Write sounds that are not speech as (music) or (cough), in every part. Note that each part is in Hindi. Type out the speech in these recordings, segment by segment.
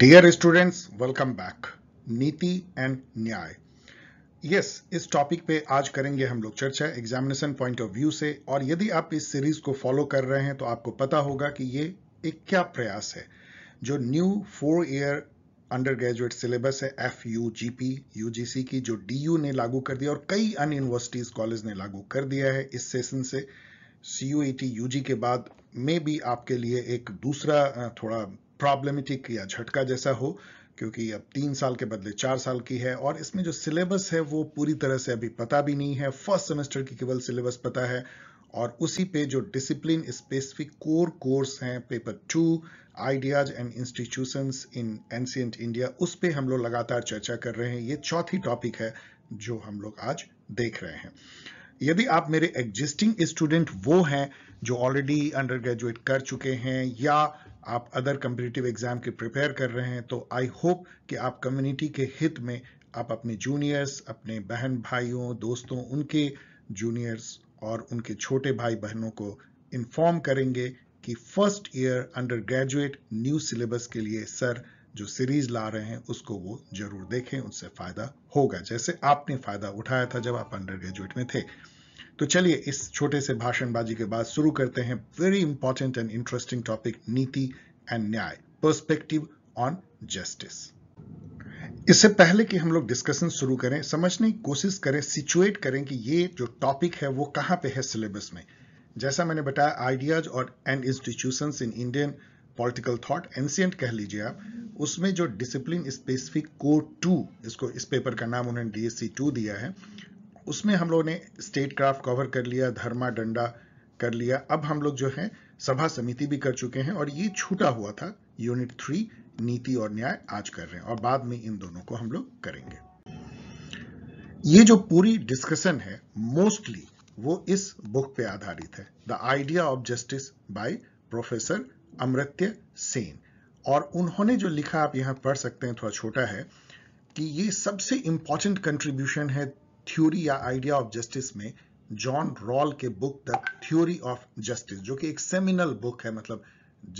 Dear students welcome back niti and nyaya yes इस टॉपिक पे आज करेंगे हम लोग चर्चा एग्जामिनेशन पॉइंट ऑफ व्यू से और यदि आप इस सीरीज को फॉलो कर रहे हैं तो आपको पता होगा कि ये एक क्या प्रयास है जो new four year under graduate syllabus है F U G P U G C की जो डी यू ने लागू कर दिया और कई अन्य यूनिवर्सिटीज कॉलेज ने लागू कर दिया है इस सेशन से C U E T U G के बाद में भी आपके लिए एक दूसरा थोड़ा प्रॉब्लमेटिक या झटका जैसा हो क्योंकि अब तीन साल के बदले चार साल की है और इसमें जो सिलेबस है वो पूरी तरह से अभी पता भी नहीं है फर्स्ट सेमेस्टर की केवल सिलेबस पता है और उसी पे जो डिसिप्लिन स्पेसिफिक कोर कोर्स हैं paper two ideas and institutions in ancient India उस पर हम लोग लगातार चर्चा कर रहे हैं ये चौथी टॉपिक है जो हम लोग आज देख रहे हैं यदि आप मेरे एग्जिस्टिंग स्टूडेंट वो हैं जो ऑलरेडी अंडर ग्रेजुएट कर चुके हैं या आप अदर कम्पिटिटिव एग्ज़ाम की प्रिपेयर कर रहे हैं तो आई होप कि आप कम्युनिटी के हित में आप अपने जूनियर्स अपने बहन भाइयों दोस्तों उनके जूनियर्स और उनके छोटे भाई बहनों को इन्फॉर्म करेंगे कि first year under graduate new syllabus के लिए सर जो सीरीज ला रहे हैं उसको वो जरूर देखें उससे फायदा होगा जैसे आपने फायदा उठाया था जब आप अंडर ग्रेजुएट में थे तो चलिए इस छोटे से भाषणबाजी के बाद शुरू करते हैं very important and interesting topic niti and nyaya perspective on justice इससे पहले कि हम लोग डिस्कशन शुरू करें समझने की कोशिश करें सिचुएट करें कि ये जो टॉपिक है वो कहां पे है सिलेबस में जैसा मैंने बताया आइडियाज और and institution in Indian political thought ancient कह लीजिए आप उसमें जो डिसिप्लिन स्पेसिफिक कोड टू इसको इस पेपर का नाम उन्होंने डीएससी टू e दिया है उसमें हम लोगों ने स्टेट क्राफ्ट कवर कर लिया धर्मा डंडा कर लिया अब हम लोग जो है सभा समिति भी कर चुके हैं और ये छूटा हुआ था यूनिट थ्री नीति और न्याय आज कर रहे हैं और बाद में इन दोनों को हम लोग करेंगे ये जो पूरी डिस्कशन है मोस्टली वो इस बुक पे आधारित है the idea of justice by professor Amartya Sen और उन्होंने जो लिखा आप यहां पढ़ सकते हैं थोड़ा छोटा है कि ये सबसे इंपॉर्टेंट कंट्रीब्यूशन है थ्योरी या आइडिया ऑफ जस्टिस में जॉन रॉल के book the theory of justice जो कि एक सेमिनल बुक है मतलब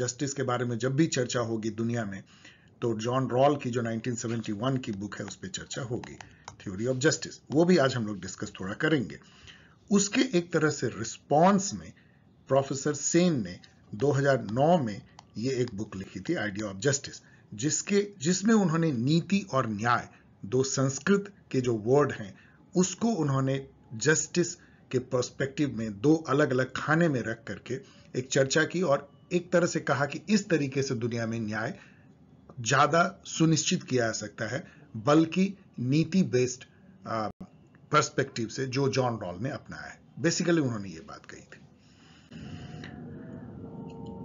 जस्टिस के बारे में जब भी चर्चा होगी दुनिया में तो जॉन रॉल की जो 1971 की बुक है उस पर चर्चा होगी थ्योरी ऑफ जस्टिस वो भी आज हम लोग डिस्कस थोड़ा करेंगे उसके एक तरह से रिस्पॉन्स में प्रोफेसर सेन ने 2009 में ये एक बुक लिखी थी आइडिया ऑफ जस्टिस जिसके जिसमें उन्होंने नीति और न्याय दो संस्कृत के जो वर्ड हैं उसको उन्होंने जस्टिस के पर्सपेक्टिव में दो अलग अलग खाने में रख करके एक चर्चा की और एक तरह से कहा कि इस तरीके से दुनिया में न्याय ज़्यादा सुनिश्चित किया जा सकता है बल्कि नीति बेस्ड पर्सपेक्टिव से जो जॉन रॉल ने अपनाया है बेसिकली उन्होंने ये बात कही थी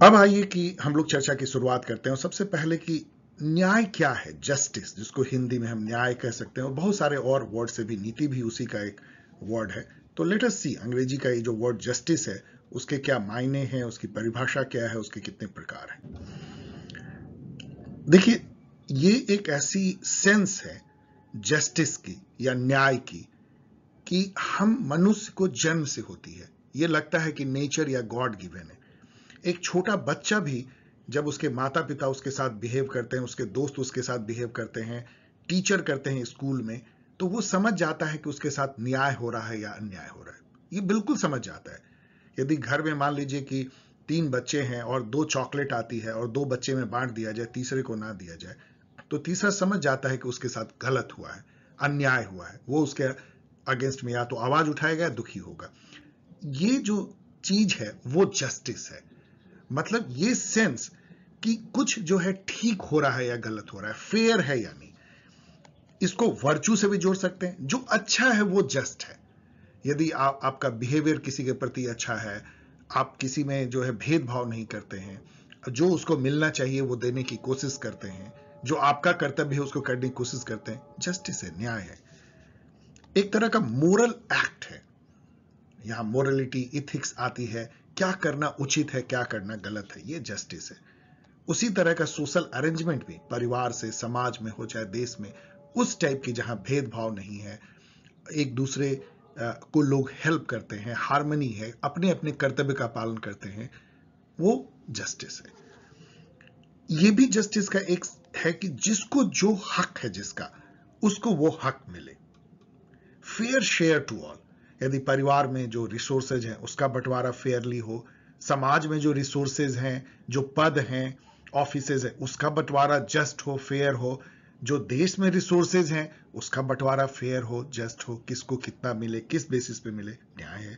अब आइए कि हम लोग चर्चा की शुरुआत करते हैं सबसे पहले कि न्याय क्या है जस्टिस जिसको हिंदी में हम न्याय कह सकते हैं और बहुत सारे और वर्ड से भी नीति भी उसी का एक वर्ड है तो लेट अस सी अंग्रेजी का ये जो वर्ड जस्टिस है उसके क्या मायने हैं उसकी परिभाषा क्या है उसके कितने प्रकार हैं देखिए ये एक ऐसी सेंस है जस्टिस की या न्याय की कि हम मनुष्य को जन्म से होती है ये लगता है कि नेचर या गॉड गिवेन है एक छोटा बच्चा भी जब उसके माता पिता उसके साथ बिहेव करते हैं उसके दोस्त उसके साथ बिहेव करते हैं टीचर करते हैं स्कूल में तो वो समझ जाता है कि उसके साथ न्याय हो रहा है या अन्याय हो रहा है ये बिल्कुल समझ जाता है यदि घर में मान लीजिए कि तीन बच्चे हैं और दो चॉकलेट आती है और दो बच्चे में बांट दिया जाए तीसरे को ना दिया जाए तो तीसरा समझ जाता है कि उसके साथ गलत हुआ है अन्याय हुआ है वो उसके अगेंस्ट में या तो आवाज उठाएगा या दुखी होगा ये जो चीज है वो जस्टिस है मतलब ये सेंस कि कुछ जो है ठीक हो रहा है या गलत हो रहा है फेयर है या नहीं इसको वर्चू से भी जोड़ सकते हैं जो अच्छा है वो जस्ट है यदि आ, आपका बिहेवियर किसी के प्रति अच्छा है आप किसी में जो है भेदभाव नहीं करते हैं जो उसको मिलना चाहिए वो देने की कोशिश करते हैं जो आपका कर्तव्य है उसको करने की कोशिश करते हैं जस्टिस है न्याय है एक तरह का मोरल एक्ट है यहां मोरलिटी इथिक्स आती है क्या करना उचित है क्या करना गलत है ये जस्टिस है उसी तरह का सोशल अरेंजमेंट भी परिवार से समाज में हो चाहे देश में उस टाइप की जहां भेदभाव नहीं है एक दूसरे को लोग हेल्प करते हैं हारमनी है अपने अपने कर्तव्य का पालन करते हैं वो जस्टिस है ये भी जस्टिस का एक है कि जिसको जो हक है जिसका उसको वो हक मिले फेयर शेयर टू ऑल यदि परिवार में जो रिसोर्सेज हैं उसका बंटवारा फेयरली हो समाज में जो रिसोर्सेज हैं जो पद हैं ऑफिसेज हैं उसका बंटवारा जस्ट हो फेयर हो जो देश में रिसोर्सेज हैं उसका बंटवारा फेयर हो जस्ट हो किसको कितना मिले किस बेसिस पे मिले न्याय है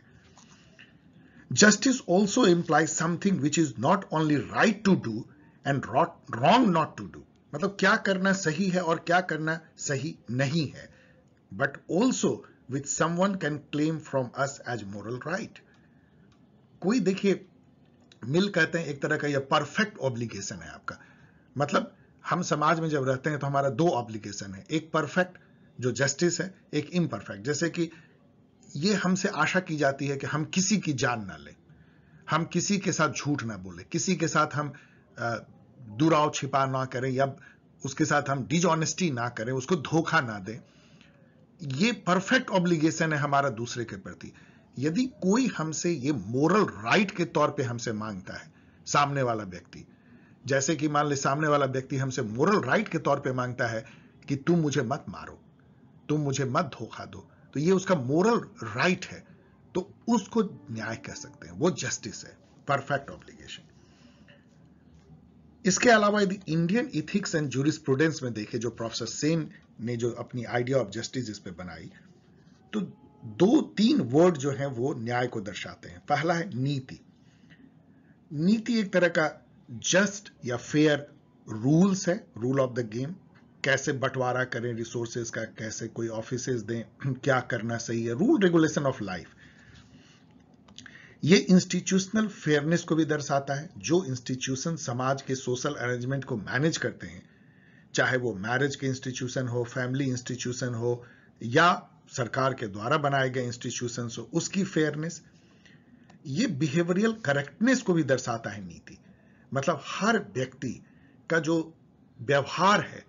justice also implies something which is not only right to do and wrong not to do मतलब क्या करना सही है और क्या करना सही नहीं है but also which someone can claim from us as moral right. कोई देखिए मिल कहते हैं एक तरह का यह परफेक्ट ऑब्लिगेशन है आपका मतलब हम समाज में जब रहते हैं तो हमारा दो ऑब्लिगेशन है एक परफेक्ट जो जस्टिस है एक इम्परफेक्ट जैसे कि यह हमसे आशा की जाती है कि हम किसी की जान ना लें हम किसी के साथ झूठ ना बोले किसी के साथ हम दुराव छिपा ना करें या उसके साथ हम डिजॉनेस्टी ना करें उसको धोखा ना दें ये परफेक्ट ऑब्लिगेशन है हमारा दूसरे के प्रति यदि कोई हमसे ये मोरल राइट के तौर पे हमसे मांगता है सामने वाला व्यक्ति जैसे कि मान ले सामने वाला व्यक्ति हमसे मोरल राइट के तौर पे मांगता है कि तुम मुझे मत मारो तुम मुझे मत धोखा दो तो ये उसका मोरल राइट है तो उसको न्याय कह सकते हैं वो जस्टिस है परफेक्ट ऑब्लिगेशन इसके अलावा यदि इंडियन इथिक्स एंड जूरिस्प्रूडेंस में देखें जो प्रोफेसर सेन ने जो अपनी आइडिया ऑफ जस्टिस इस पे बनाई तो दो तीन वर्ड जो है वो न्याय को दर्शाते हैं पहला है नीति नीति एक तरह का जस्ट या फेयर रूल्स है रूल ऑफ द गेम कैसे बंटवारा करें रिसोर्सेज का कैसे कोई ऑफिस दें (clears throat) क्या करना सही है रूल रेगुलेशन ऑफ लाइफ ये इंस्टीट्यूशनल फेयरनेस को भी दर्शाता है जो इंस्टीट्यूशन समाज के सोशल अरेंजमेंट को मैनेज करते हैं चाहे वो मैरिज के इंस्टीट्यूशन हो फैमिली इंस्टीट्यूशन हो या सरकार के द्वारा बनाए गए इंस्टीट्यूशन हो उसकी फेयरनेस ये बिहेवियरल करेक्टनेस को भी दर्शाता है नीति मतलब हर व्यक्ति का जो व्यवहार है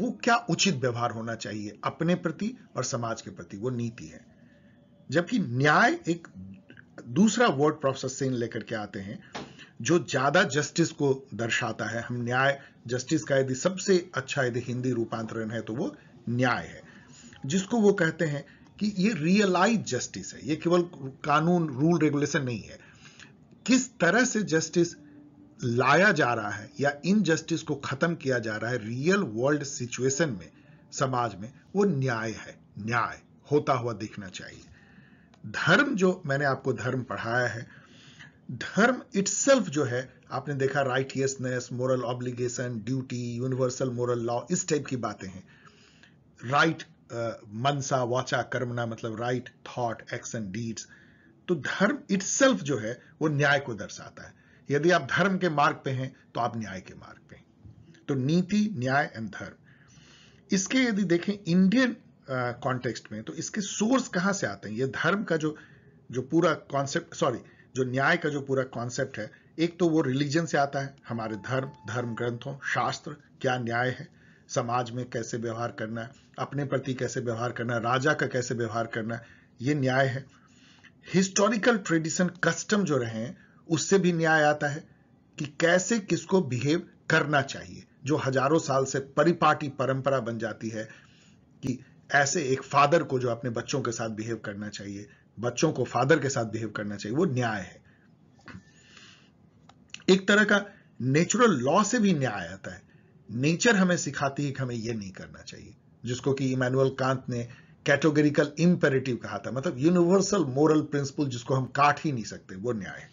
वो क्या उचित व्यवहार होना चाहिए अपने प्रति और समाज के प्रति वो नीति है जबकि न्याय एक दूसरा वर्ड प्रोफेसर सेन लेकर के आते हैं जो ज्यादा जस्टिस को दर्शाता है हम न्याय जस्टिस का यदि सबसे अच्छा यदि हिंदी रूपांतरण है तो वो न्याय है जिसको वो कहते हैं कि ये रियलाइज जस्टिस है ये केवल कानून रूल रेगुलेशन नहीं है किस तरह से जस्टिस लाया जा रहा है या इन जस्टिस को खत्म किया जा रहा है रियल वर्ल्ड सिचुएशन में समाज में वो न्याय है न्याय होता हुआ दिखना चाहिए धर्म जो मैंने आपको धर्म पढ़ाया है धर्म इट्सल्फ जो है आपने देखा righteousness moral obligation duty universal moral law इस टाइप की बातें हैं राइट uh, मनसा वाचा कर्मना मतलब राइट थॉट एक्शन डीड्स तो धर्म इट जो है वो न्याय को दर्शाता है यदि आप धर्म के मार्ग पे हैं तो आप न्याय के मार्ग पे हैं तो नीति न्याय एंड धर्म इसके यदि देखें इंडियन कॉन्टेक्स्ट uh, में तो इसके सोर्स कहां से आते हैं ये धर्म का जो जो पूरा कॉन्सेप्ट सॉरी जो न्याय का जो पूरा कॉन्सेप्ट है एक तो वो रिलीजन से आता है हमारे धर्म धर्म ग्रंथों शास्त्र क्या न्याय है समाज में कैसे व्यवहार करना है अपने प्रति कैसे व्यवहार करना है राजा का कैसे व्यवहार करना है ये न्याय है हिस्टोरिकल ट्रेडिशन कस्टम जो रहे हैं उससे भी न्याय आता है कि कैसे किसको बिहेव करना चाहिए जो हजारों साल से परिपाटी परंपरा बन जाती है कि ऐसे एक फादर को जो अपने बच्चों के साथ बिहेव करना चाहिए बच्चों को फादर के साथ बिहेव करना चाहिए वो न्याय है एक तरह का नेचुरल लॉ से भी न्याय आता है नेचर हमें सिखाती है कि हमें यह नहीं करना चाहिए जिसको कि इमानुअल कांत ने कैटेगरिकल इंपेरेटिव कहा था मतलब यूनिवर्सल मोरल प्रिंसिपल जिसको हम काट ही नहीं सकते वो न्याय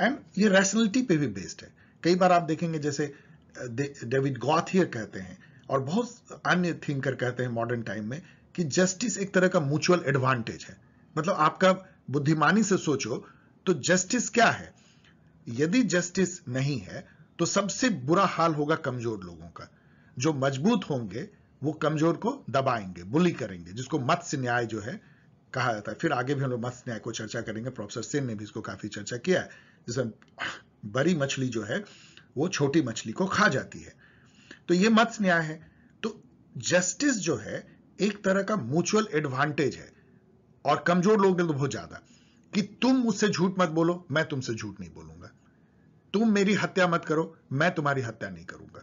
एंड ये रैशनलिटी पे भी बेस्ड है कई बार आप देखेंगे जैसे डेविड गॉथियर कहते हैं और बहुत अन्य थिंकर कहते हैं मॉडर्न टाइम में कि जस्टिस एक तरह का म्यूचुअल एडवांटेज है मतलब आपका बुद्धिमानी से सोचो तो जस्टिस क्या है यदि जस्टिस नहीं है तो सबसे बुरा हाल होगा कमजोर लोगों का जो मजबूत होंगे वो कमजोर को दबाएंगे बुली करेंगे जिसको मत्स्य न्याय जो है कहा जाता है फिर आगे भी हम लोग मत्स्य न्याय को चर्चा करेंगे प्रोफेसर सिंह ने भी इसको काफी चर्चा किया है जिसमें बड़ी मछली जो है वो छोटी मछली को खा जाती है तो ये मत्स्य न्याय है तो जस्टिस जो है एक तरह का म्यूचुअल एडवांटेज है और कमजोर लोग तो बहुत ज्यादा कि तुम मुझसे झूठ मत बोलो मैं तुमसे झूठ नहीं बोलूंगा तुम मेरी हत्या मत करो मैं तुम्हारी हत्या नहीं करूंगा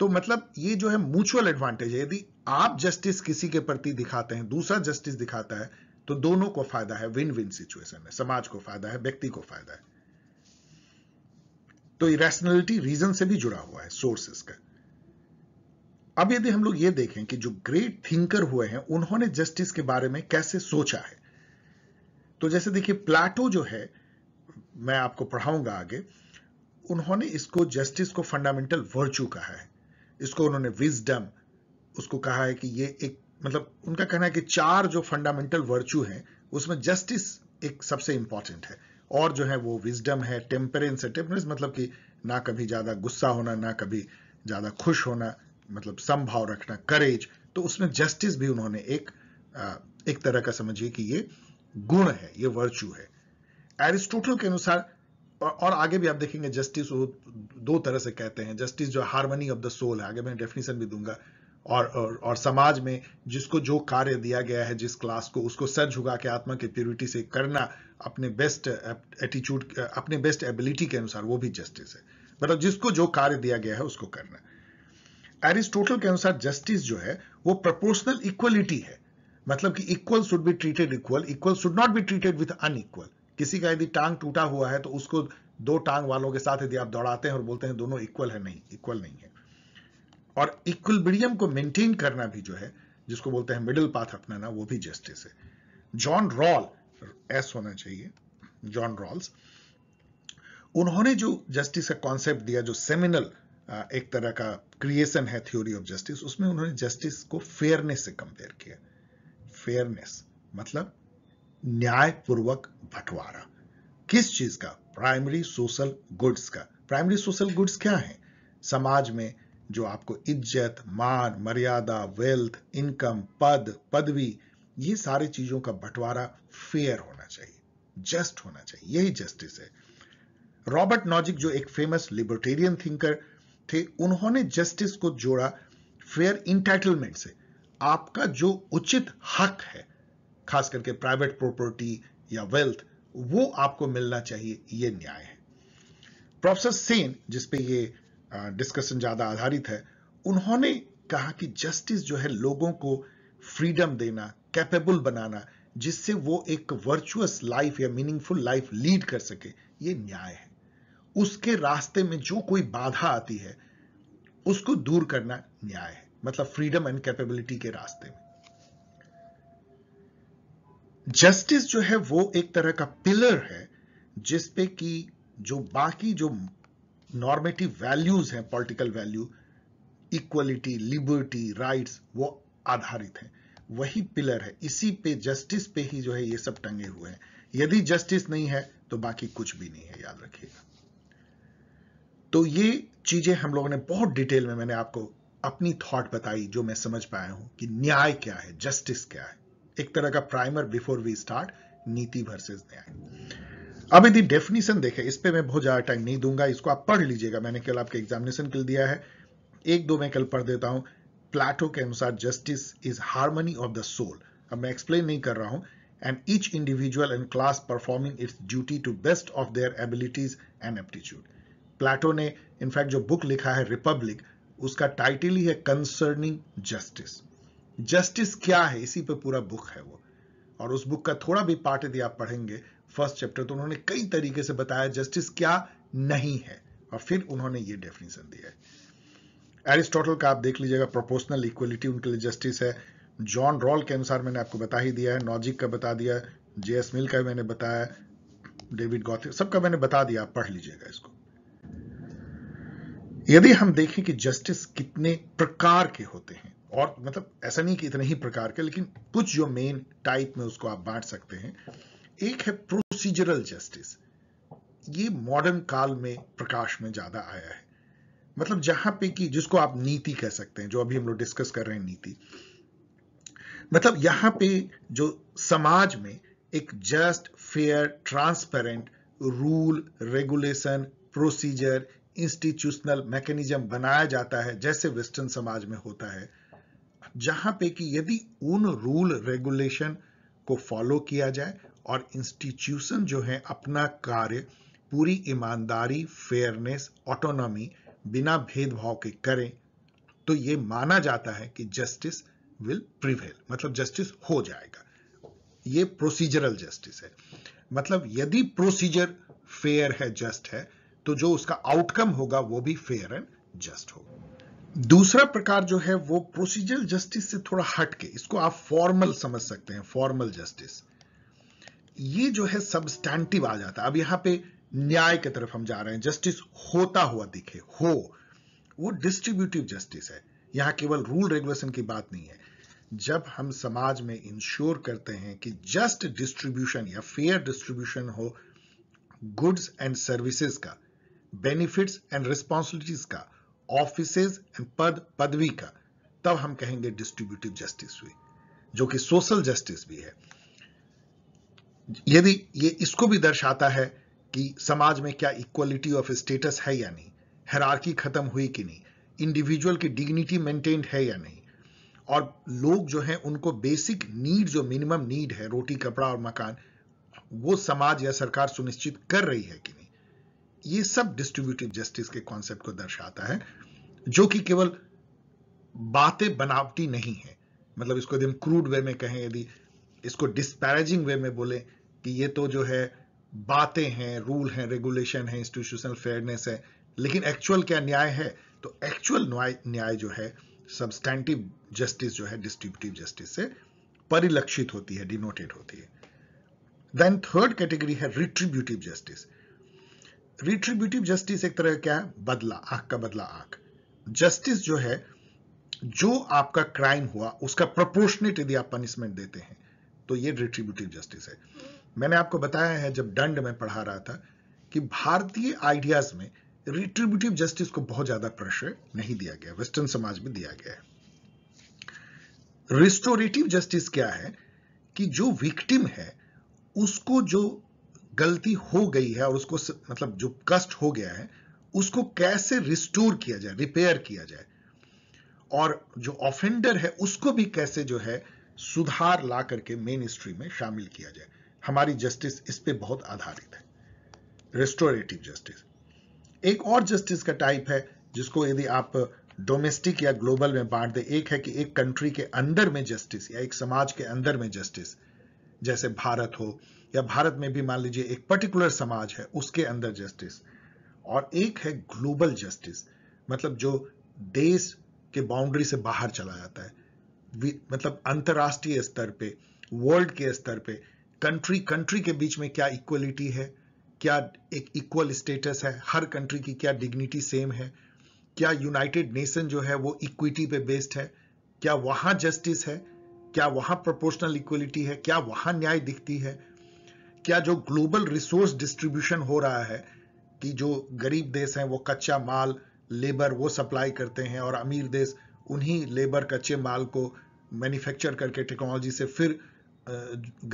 तो मतलब ये जो है म्यूचुअल एडवांटेज है यदि आप जस्टिस किसी के प्रति दिखाते हैं दूसरा जस्टिस दिखाता है तो दोनों को फायदा है विन विन सिचुएशन है समाज को फायदा है व्यक्ति को फायदा है तो इरेशनलिटी रीजन से भी जुड़ा हुआ है सोर्सेस का अब यदि हम लोग ये देखें कि जो ग्रेट थिंकर हुए हैं उन्होंने जस्टिस के बारे में कैसे सोचा है तो जैसे देखिए प्लाटो जो है मैं आपको पढ़ाऊंगा आगे उन्होंने इसको जस्टिस को फंडामेंटल वर्चू कहा है इसको उन्होंने विजडम उसको कहा है कि ये एक मतलब उनका कहना है कि चार जो फंडामेंटल वर्चू हैं उसमें जस्टिस एक सबसे इंपॉर्टेंट है और जो है वो विजडम है टेम्परेंस है टेम्परेंस मतलब कि ना कभी ज़्यादा गुस्सा होना ना कभी ज़्यादा खुश होना मतलब संभाव रखना करेज तो उसमें जस्टिस भी उन्होंने एक एक तरह का समझिए कि ये गुण है ये वर्चू है एरिस्टोटल के अनुसार और आगे भी आप देखेंगे जस्टिस वो दो तरह से कहते हैं जस्टिस जो हारमनी ऑफ द सोल है आगे मैं डेफिनेशन भी दूंगा और, और और समाज में जिसको जो कार्य दिया गया है जिस क्लास को उसको सर झुका के आत्मा की प्योरिटी से करना अपने बेस्ट एटीट्यूड अपने बेस्ट एबिलिटी के अनुसार वो भी जस्टिस है मतलब जिसको जो कार्य दिया गया है उसको करना एरिस्टोटल के अनुसार जस्टिस जो है वो प्रपोर्शनल इक्वलिटी है मतलब कि equal should be treated equal equal should not be treated with unequal किसी का यदि टांग टूटा हुआ है तो उसको दो टांग वालों के साथ यदि आप दौड़ाते हैं और बोलते हैं दोनों इक्वल है नहीं इक्वल नहीं है और इक्विलिब्रियम को मेंटेन करना भी जो है जिसको बोलते हैं मिडिल पाथ अपनाना वो भी जस्टिस है जॉन रॉल एस होना चाहिए जॉन रॉल्स उन्होंने जो जस्टिस का कॉन्सेप्ट दिया जो सेमिनल एक तरह का क्रिएशन है थ्योरी ऑफ जस्टिस उसमें उन्होंने जस्टिस को फेयरनेस से कंपेयर किया फेयरनेस मतलब न्यायपूर्वक बंटवारा किस चीज का प्राइमरी सोशल गुड्स का प्राइमरी सोशल गुड्स क्या है समाज में जो आपको इज्जत मान मर्यादा वेल्थ इनकम पद पदवी ये सारी चीजों का बंटवारा फेयर होना चाहिए जस्ट होना चाहिए यही जस्टिस है रॉबर्ट नॉजिक जो एक फेमस लिबर्टेरियन थिंकर थे उन्होंने जस्टिस को जोड़ा फेयर इंटाइटलमेंट से आपका जो उचित हक है खास करके प्राइवेट प्रॉपर्टी या वेल्थ वो आपको मिलना चाहिए ये न्याय है प्रोफेसर सेन जिसपे ये डिस्कशन ज्यादा आधारित है उन्होंने कहा कि जस्टिस जो है लोगों को फ्रीडम देना कैपेबल बनाना जिससे वो एक वर्चुअस लाइफ या मीनिंगफुल लाइफ लीड कर सके ये न्याय है उसके रास्ते में जो कोई बाधा आती है उसको दूर करना न्याय है मतलब फ्रीडम एंड कैपेबिलिटी के रास्ते में जस्टिस जो है वो एक तरह का पिलर है जिसपे कि जो बाकी जो नॉर्मेटिव वैल्यूज हैं political value equality liberty rights वो आधारित हैं वही पिलर है इसी पे जस्टिस पे ही जो है ये सब टंगे हुए हैं यदि जस्टिस नहीं है तो बाकी कुछ भी नहीं है याद रखिएगा तो ये चीजें हम लोगों ने बहुत डिटेल में मैंने आपको अपनी थॉट बताई जो मैं समझ पाया हूं कि न्याय क्या है जस्टिस क्या है एक तरह का primer before we start niti versus nyaya अब यदि डेफिनेशन देखें इस पे मैं बहुत ज्यादा टाइम नहीं दूंगा इसको आप पढ़ लीजिएगा मैंने कल आपके एग्जामिनेशन के लिए दिया है एक दो मैं कल पढ़ देता हूं प्लाटो के अनुसार justice is harmony of the soul अब मैं एक्सप्लेन नहीं कर रहा हूं and each individual and class performing its duty to best of their abilities and aptitude Plato ने इनफैक्ट जो बुक लिखा है रिपब्लिक उसका टाइटल ही है कंसर्निंग जस्टिस जस्टिस क्या है इसी पे पूरा बुक है वो और उस बुक का थोड़ा भी पार्ट यदि आप पढ़ेंगे फर्स्ट चैप्टर तो उन्होंने कई तरीके से बताया जस्टिस क्या नहीं है और फिर उन्होंने ये डेफिनेशन दिया है एरिस्टोटल का आप देख लीजिएगा प्रोपोर्शनल इक्वलिटी उनके लिए जस्टिस है जॉन रॉल के अनुसार मैंने आपको बता ही दिया है नॉजिक का बता दिया जे एस मिल का मैंने बताया डेविड गौथ सबका मैंने बता दिया आप पढ़ लीजिएगा इसको यदि हम देखें कि जस्टिस कितने प्रकार के होते हैं और मतलब ऐसा नहीं कि इतने ही प्रकार के लेकिन कुछ जो मेन टाइप में उसको आप बांट सकते हैं एक है प्रोसीजरल जस्टिस ये मॉडर्न काल में प्रकाश में ज्यादा आया है मतलब जहां पे कि जिसको आप नीति कह सकते हैं जो अभी हम लोग डिस्कस कर रहे हैं नीति मतलब यहां पे जो समाज में एक just fair transparent rule regulation procedure institutional mechanism बनाया जाता है जैसे वेस्टर्न समाज में होता है जहां पे कि यदि उन रूल रेगुलेशन को फॉलो किया जाए और इंस्टीट्यूशन जो है अपना कार्य पूरी ईमानदारी फेयरनेस ऑटोनॉमी बिना भेदभाव के करें तो यह माना जाता है कि जस्टिस विल प्रिवेल मतलब जस्टिस हो जाएगा ये प्रोसीजरल जस्टिस है मतलब यदि प्रोसीजर फेयर है जस्ट है तो जो उसका आउटकम होगा वो भी फेयर एंड जस्ट होगा दूसरा प्रकार जो है वो प्रोसीजरल जस्टिस से थोड़ा हटके इसको आप फॉर्मल समझ सकते हैं फॉर्मल जस्टिस ये जो है सबस्टैंटिव आ जाता है अब यहां पे न्याय की तरफ हम जा रहे हैं जस्टिस होता हुआ दिखे हो वो डिस्ट्रीब्यूटिव जस्टिस है यहां केवल रूल रेगुलेशन की बात नहीं है जब हम समाज में इंश्योर करते हैं कि जस्ट डिस्ट्रीब्यूशन या फेयर डिस्ट्रीब्यूशन हो गुड्स एंड सर्विसेज का बेनिफिट्स एंड रिस्पॉन्सिबिलिटीज का ऑफिसेज एंड पद पदवी का तब हम कहेंगे डिस्ट्रीब्यूटिव जस्टिस हुई जो कि सोशल जस्टिस भी है यदि ये इसको भी दर्शाता है कि समाज में क्या इक्वलिटी ऑफ स्टेटस है या नहीं हैरारकी खत्म हुई कि नहीं इंडिविजुअल की डिग्निटी मेंटेन्ड है या नहीं और लोग जो हैं उनको बेसिक नीड जो मिनिमम नीड है रोटी कपड़ा और मकान वो समाज या सरकार सुनिश्चित कर रही है कि नहीं ये सब डिस्ट्रीब्यूटिव जस्टिस के कॉन्सेप्ट को दर्शाता है जो कि केवल बातें बनावटी नहीं है मतलब इसको यदि हम क्रूड वे में कहें यदि इसको डिस्पैरेजिंग वे में बोले कि ये तो जो है बातें हैं रूल हैं रेगुलेशन है इंस्टीट्यूशनल फेयरनेस है लेकिन एक्चुअल क्या न्याय है तो एक्चुअल न्याय जो है सब्सटैंटिव जस्टिस जो है डिस्ट्रीब्यूटिव जस्टिस से परिलक्षित होती है डिनोटेड होती है देन थर्ड कैटेगरी है रिट्रीब्यूटिव जस्टिस रिट्रीब्यूटिव जस्टिस एक तरह क्या है बदला आंख का बदला आंख जस्टिस जो है जो आपका क्राइम हुआ उसका प्रपोर्शनेट यदि आप पनिशमेंट देते हैं तो ये रिट्रीब्यूटिव जस्टिस है मैंने आपको बताया है जब दंड में पढ़ा रहा था कि भारतीय आइडियाज में रिट्रीब्यूटिव जस्टिस को बहुत ज्यादा प्रेशर नहीं दिया गया वेस्टर्न समाज में दिया गया है रिस्टोरेटिव जस्टिस क्या है कि जो विक्टिम है उसको जो गलती हो गई है और उसको मतलब जो कष्ट हो गया है उसको कैसे रिस्टोर किया जाए रिपेयर किया जाए और जो ऑफेंडर है उसको भी कैसे जो है सुधार ला करके मेन स्ट्रीम में शामिल किया जाए हमारी जस्टिस इस पे बहुत आधारित है रेस्टोरेटिव जस्टिस एक और जस्टिस का टाइप है जिसको यदि आप डोमेस्टिक या ग्लोबल में बांट दे एक है कि एक कंट्री के अंदर में जस्टिस या एक समाज के अंदर में जस्टिस जैसे भारत हो या भारत में भी मान लीजिए एक पर्टिकुलर समाज है उसके अंदर जस्टिस और एक है ग्लोबल जस्टिस मतलब जो देश के बाउंड्री से बाहर चला जाता है मतलब अंतर्राष्ट्रीय स्तर पे वर्ल्ड के स्तर पे कंट्री कंट्री के बीच में क्या इक्वलिटी है क्या एक इक्वल स्टेटस है हर कंट्री की क्या डिग्निटी सेम है क्या यूनाइटेड नेशन जो है वो इक्विटी पे बेस्ड है क्या वहां जस्टिस है क्या वहां प्रोपोर्शनल इक्वलिटी है क्या वहां न्याय दिखती है क्या जो ग्लोबल रिसोर्स डिस्ट्रीब्यूशन हो रहा है कि जो गरीब देश हैं वो कच्चा माल लेबर वो सप्लाई करते हैं और अमीर देश उन्हीं लेबर कच्चे माल को मैन्युफैक्चर करके टेक्नोलॉजी से फिर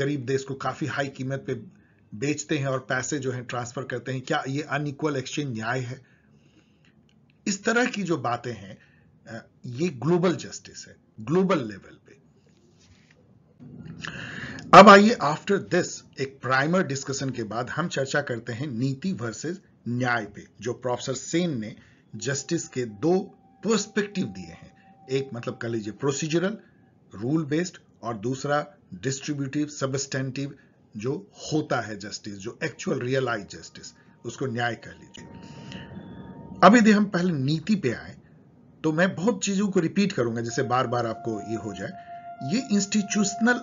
गरीब देश को काफ़ी हाई कीमत पे बेचते हैं और पैसे जो हैं ट्रांसफ़र करते हैं क्या ये अनइक्वल एक्सचेंज न्याय है इस तरह की जो बातें हैं ये ग्लोबल जस्टिस है ग्लोबल लेवल पे अब आइए आफ्टर दिस एक प्राइमर डिस्कशन के बाद हम चर्चा करते हैं नीति वर्सेस न्याय पे जो प्रोफेसर सेन ने जस्टिस के दो पर्सपेक्टिव दिए हैं एक मतलब कह लीजिए प्रोसीजरल रूल बेस्ड और दूसरा डिस्ट्रीब्यूटिव सबस्टेंटिव जो होता है जस्टिस जो एक्चुअल रियलाइज जस्टिस उसको न्याय कह लीजिए अब यदि हम पहले नीति पे आए तो मैं बहुत चीजों को रिपीट करूंगा जैसे बार बार आपको ये हो जाए ये institutional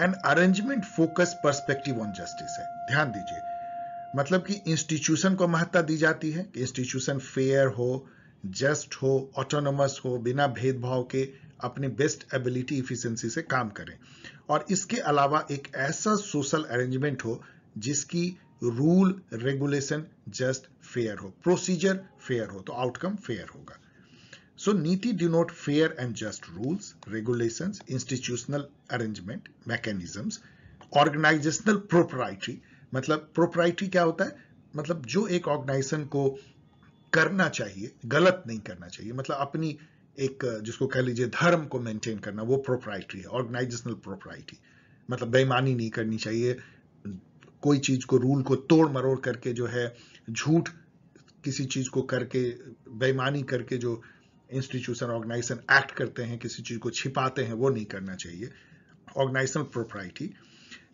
and arrangement focus perspective on justice है ध्यान दीजिए मतलब कि इंस्टीट्यूशन को महत्ता दी जाती है कि इंस्टीट्यूशन फेयर हो जस्ट हो ऑटोनोमस हो बिना भेदभाव के अपनी बेस्ट एबिलिटी इफिशेंसी से काम करें और इसके अलावा एक ऐसा सोशल अरेंजमेंट हो जिसकी रूल रेगुलेशन जस्ट फेयर हो प्रोसीजर फेयर हो तो आउटकम फेयर होगा So Niti denote fair and just rules, regulations, institutional arrangement, mechanisms, organizational propriety, मतलब propriety क्या होता है मतलब जो एक ऑर्गेनाइजेशन को करना चाहिए गलत नहीं करना चाहिए मतलब अपनी एक जिसको कह लीजिए धर्म को मेंटेन करना वो प्रोप्राइटरी है ऑर्गेनाइजेशनल प्रोप्राइटी मतलब बेईमानी नहीं करनी चाहिए कोई चीज को रूल को तोड़ मरोड़ करके जो है झूठ किसी चीज को करके बेईमानी करके जो इंस्टीट्यूशन ऑर्गेनाइजेशन एक्ट करते हैं किसी चीज को छिपाते हैं वो नहीं करना चाहिए organisation propriety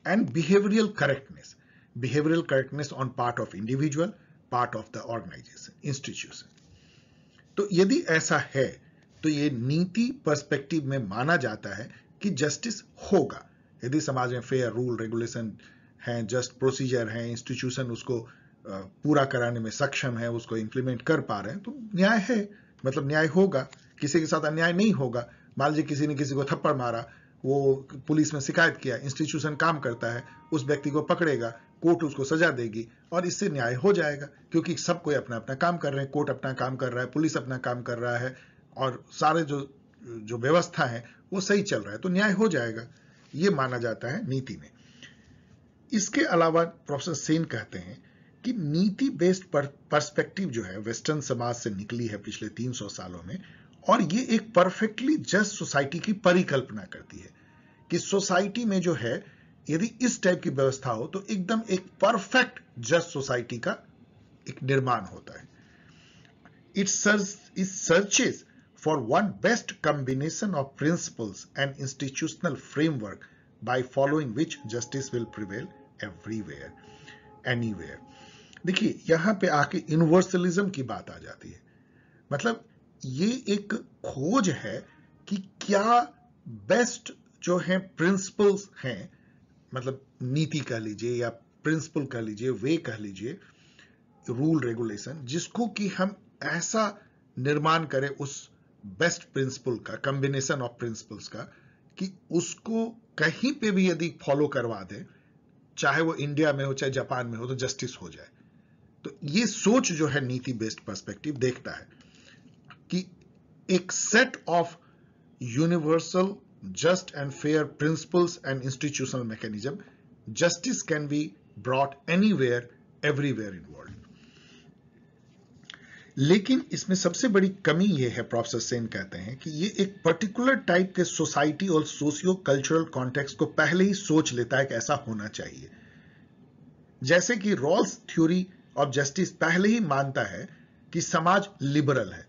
and behavioural correctness behavioural correctness on part of individual part of the organisation institution तो यदि ऐसा है तो ये नीति पर्सपेक्टिव में माना जाता है कि जस्टिस होगा यदि समाज में फेयर रूल रेगुलेशन है जस्ट प्रोसीजर है इंस्टीट्यूशन उसको पूरा कराने में सक्षम है उसको इंप्लीमेंट कर पा रहे हैं तो न्याय है मतलब न्याय होगा किसी के साथ अन्याय नहीं होगा मान लीजिए किसी ने किसी को थप्पड़ मारा वो पुलिस में शिकायत किया इंस्टीट्यूशन काम करता है उस व्यक्ति को पकड़ेगा कोर्ट उसको सजा देगी और इससे न्याय हो जाएगा क्योंकि सब कोई अपना अपना काम कर रहे हैं कोर्ट अपना काम कर रहा है पुलिस अपना काम कर रहा है और सारे जो जो व्यवस्था है वो सही चल रहा है तो न्याय हो जाएगा ये माना जाता है नीति में इसके अलावा प्रोफेसर सेन कहते हैं कि नीति बेस्ड पर्सपेक्टिव जो है वेस्टर्न समाज से निकली है पिछले 300 सालों में और ये एक परफेक्टली जस्ट सोसाइटी की परिकल्पना करती है कि सोसाइटी में जो है यदि इस टाइप की व्यवस्था हो तो एकदम एक परफेक्ट जस्ट सोसाइटी का एक निर्माण होता है it search it searches one best best of of and institutional framework by following which justice will prevail everywhere anywhere देखिए यहां पे आके यूनिवर्सलिज्म की बात आ जाती है मतलब ये एक खोज है कि क्या बेस्ट जो है प्रिंसिपल्स हैं मतलब नीति कह लीजिए या प्रिंसिपल कह लीजिए वे कह लीजिए रूल रेगुलेशन जिसको कि हम ऐसा निर्माण करें उस बेस्ट प्रिंसिपल का कॉम्बिनेशन ऑफ प्रिंसिपल्स का कि उसको कहीं पे भी यदि फॉलो करवा दें चाहे वो इंडिया में हो चाहे जापान में हो तो जस्टिस हो जाए तो ये सोच जो है नीति बेस्ड पर्सपेक्टिव देखता है कि एक set of universal and fair principles and institutional mechanism justice can be brought anywhere everywhere in world लेकिन इसमें सबसे बड़ी कमी यह है प्रोफेसर सेन कहते हैं कि ये एक पर्टिकुलर टाइप के सोसाइटी और सोशियो कल्चरल कॉन्टेक्स्ट को पहले ही सोच लेता है कि ऐसा होना चाहिए जैसे कि रॉल्स थ्योरी ऑफ जस्टिस पहले ही मानता है कि समाज लिबरल है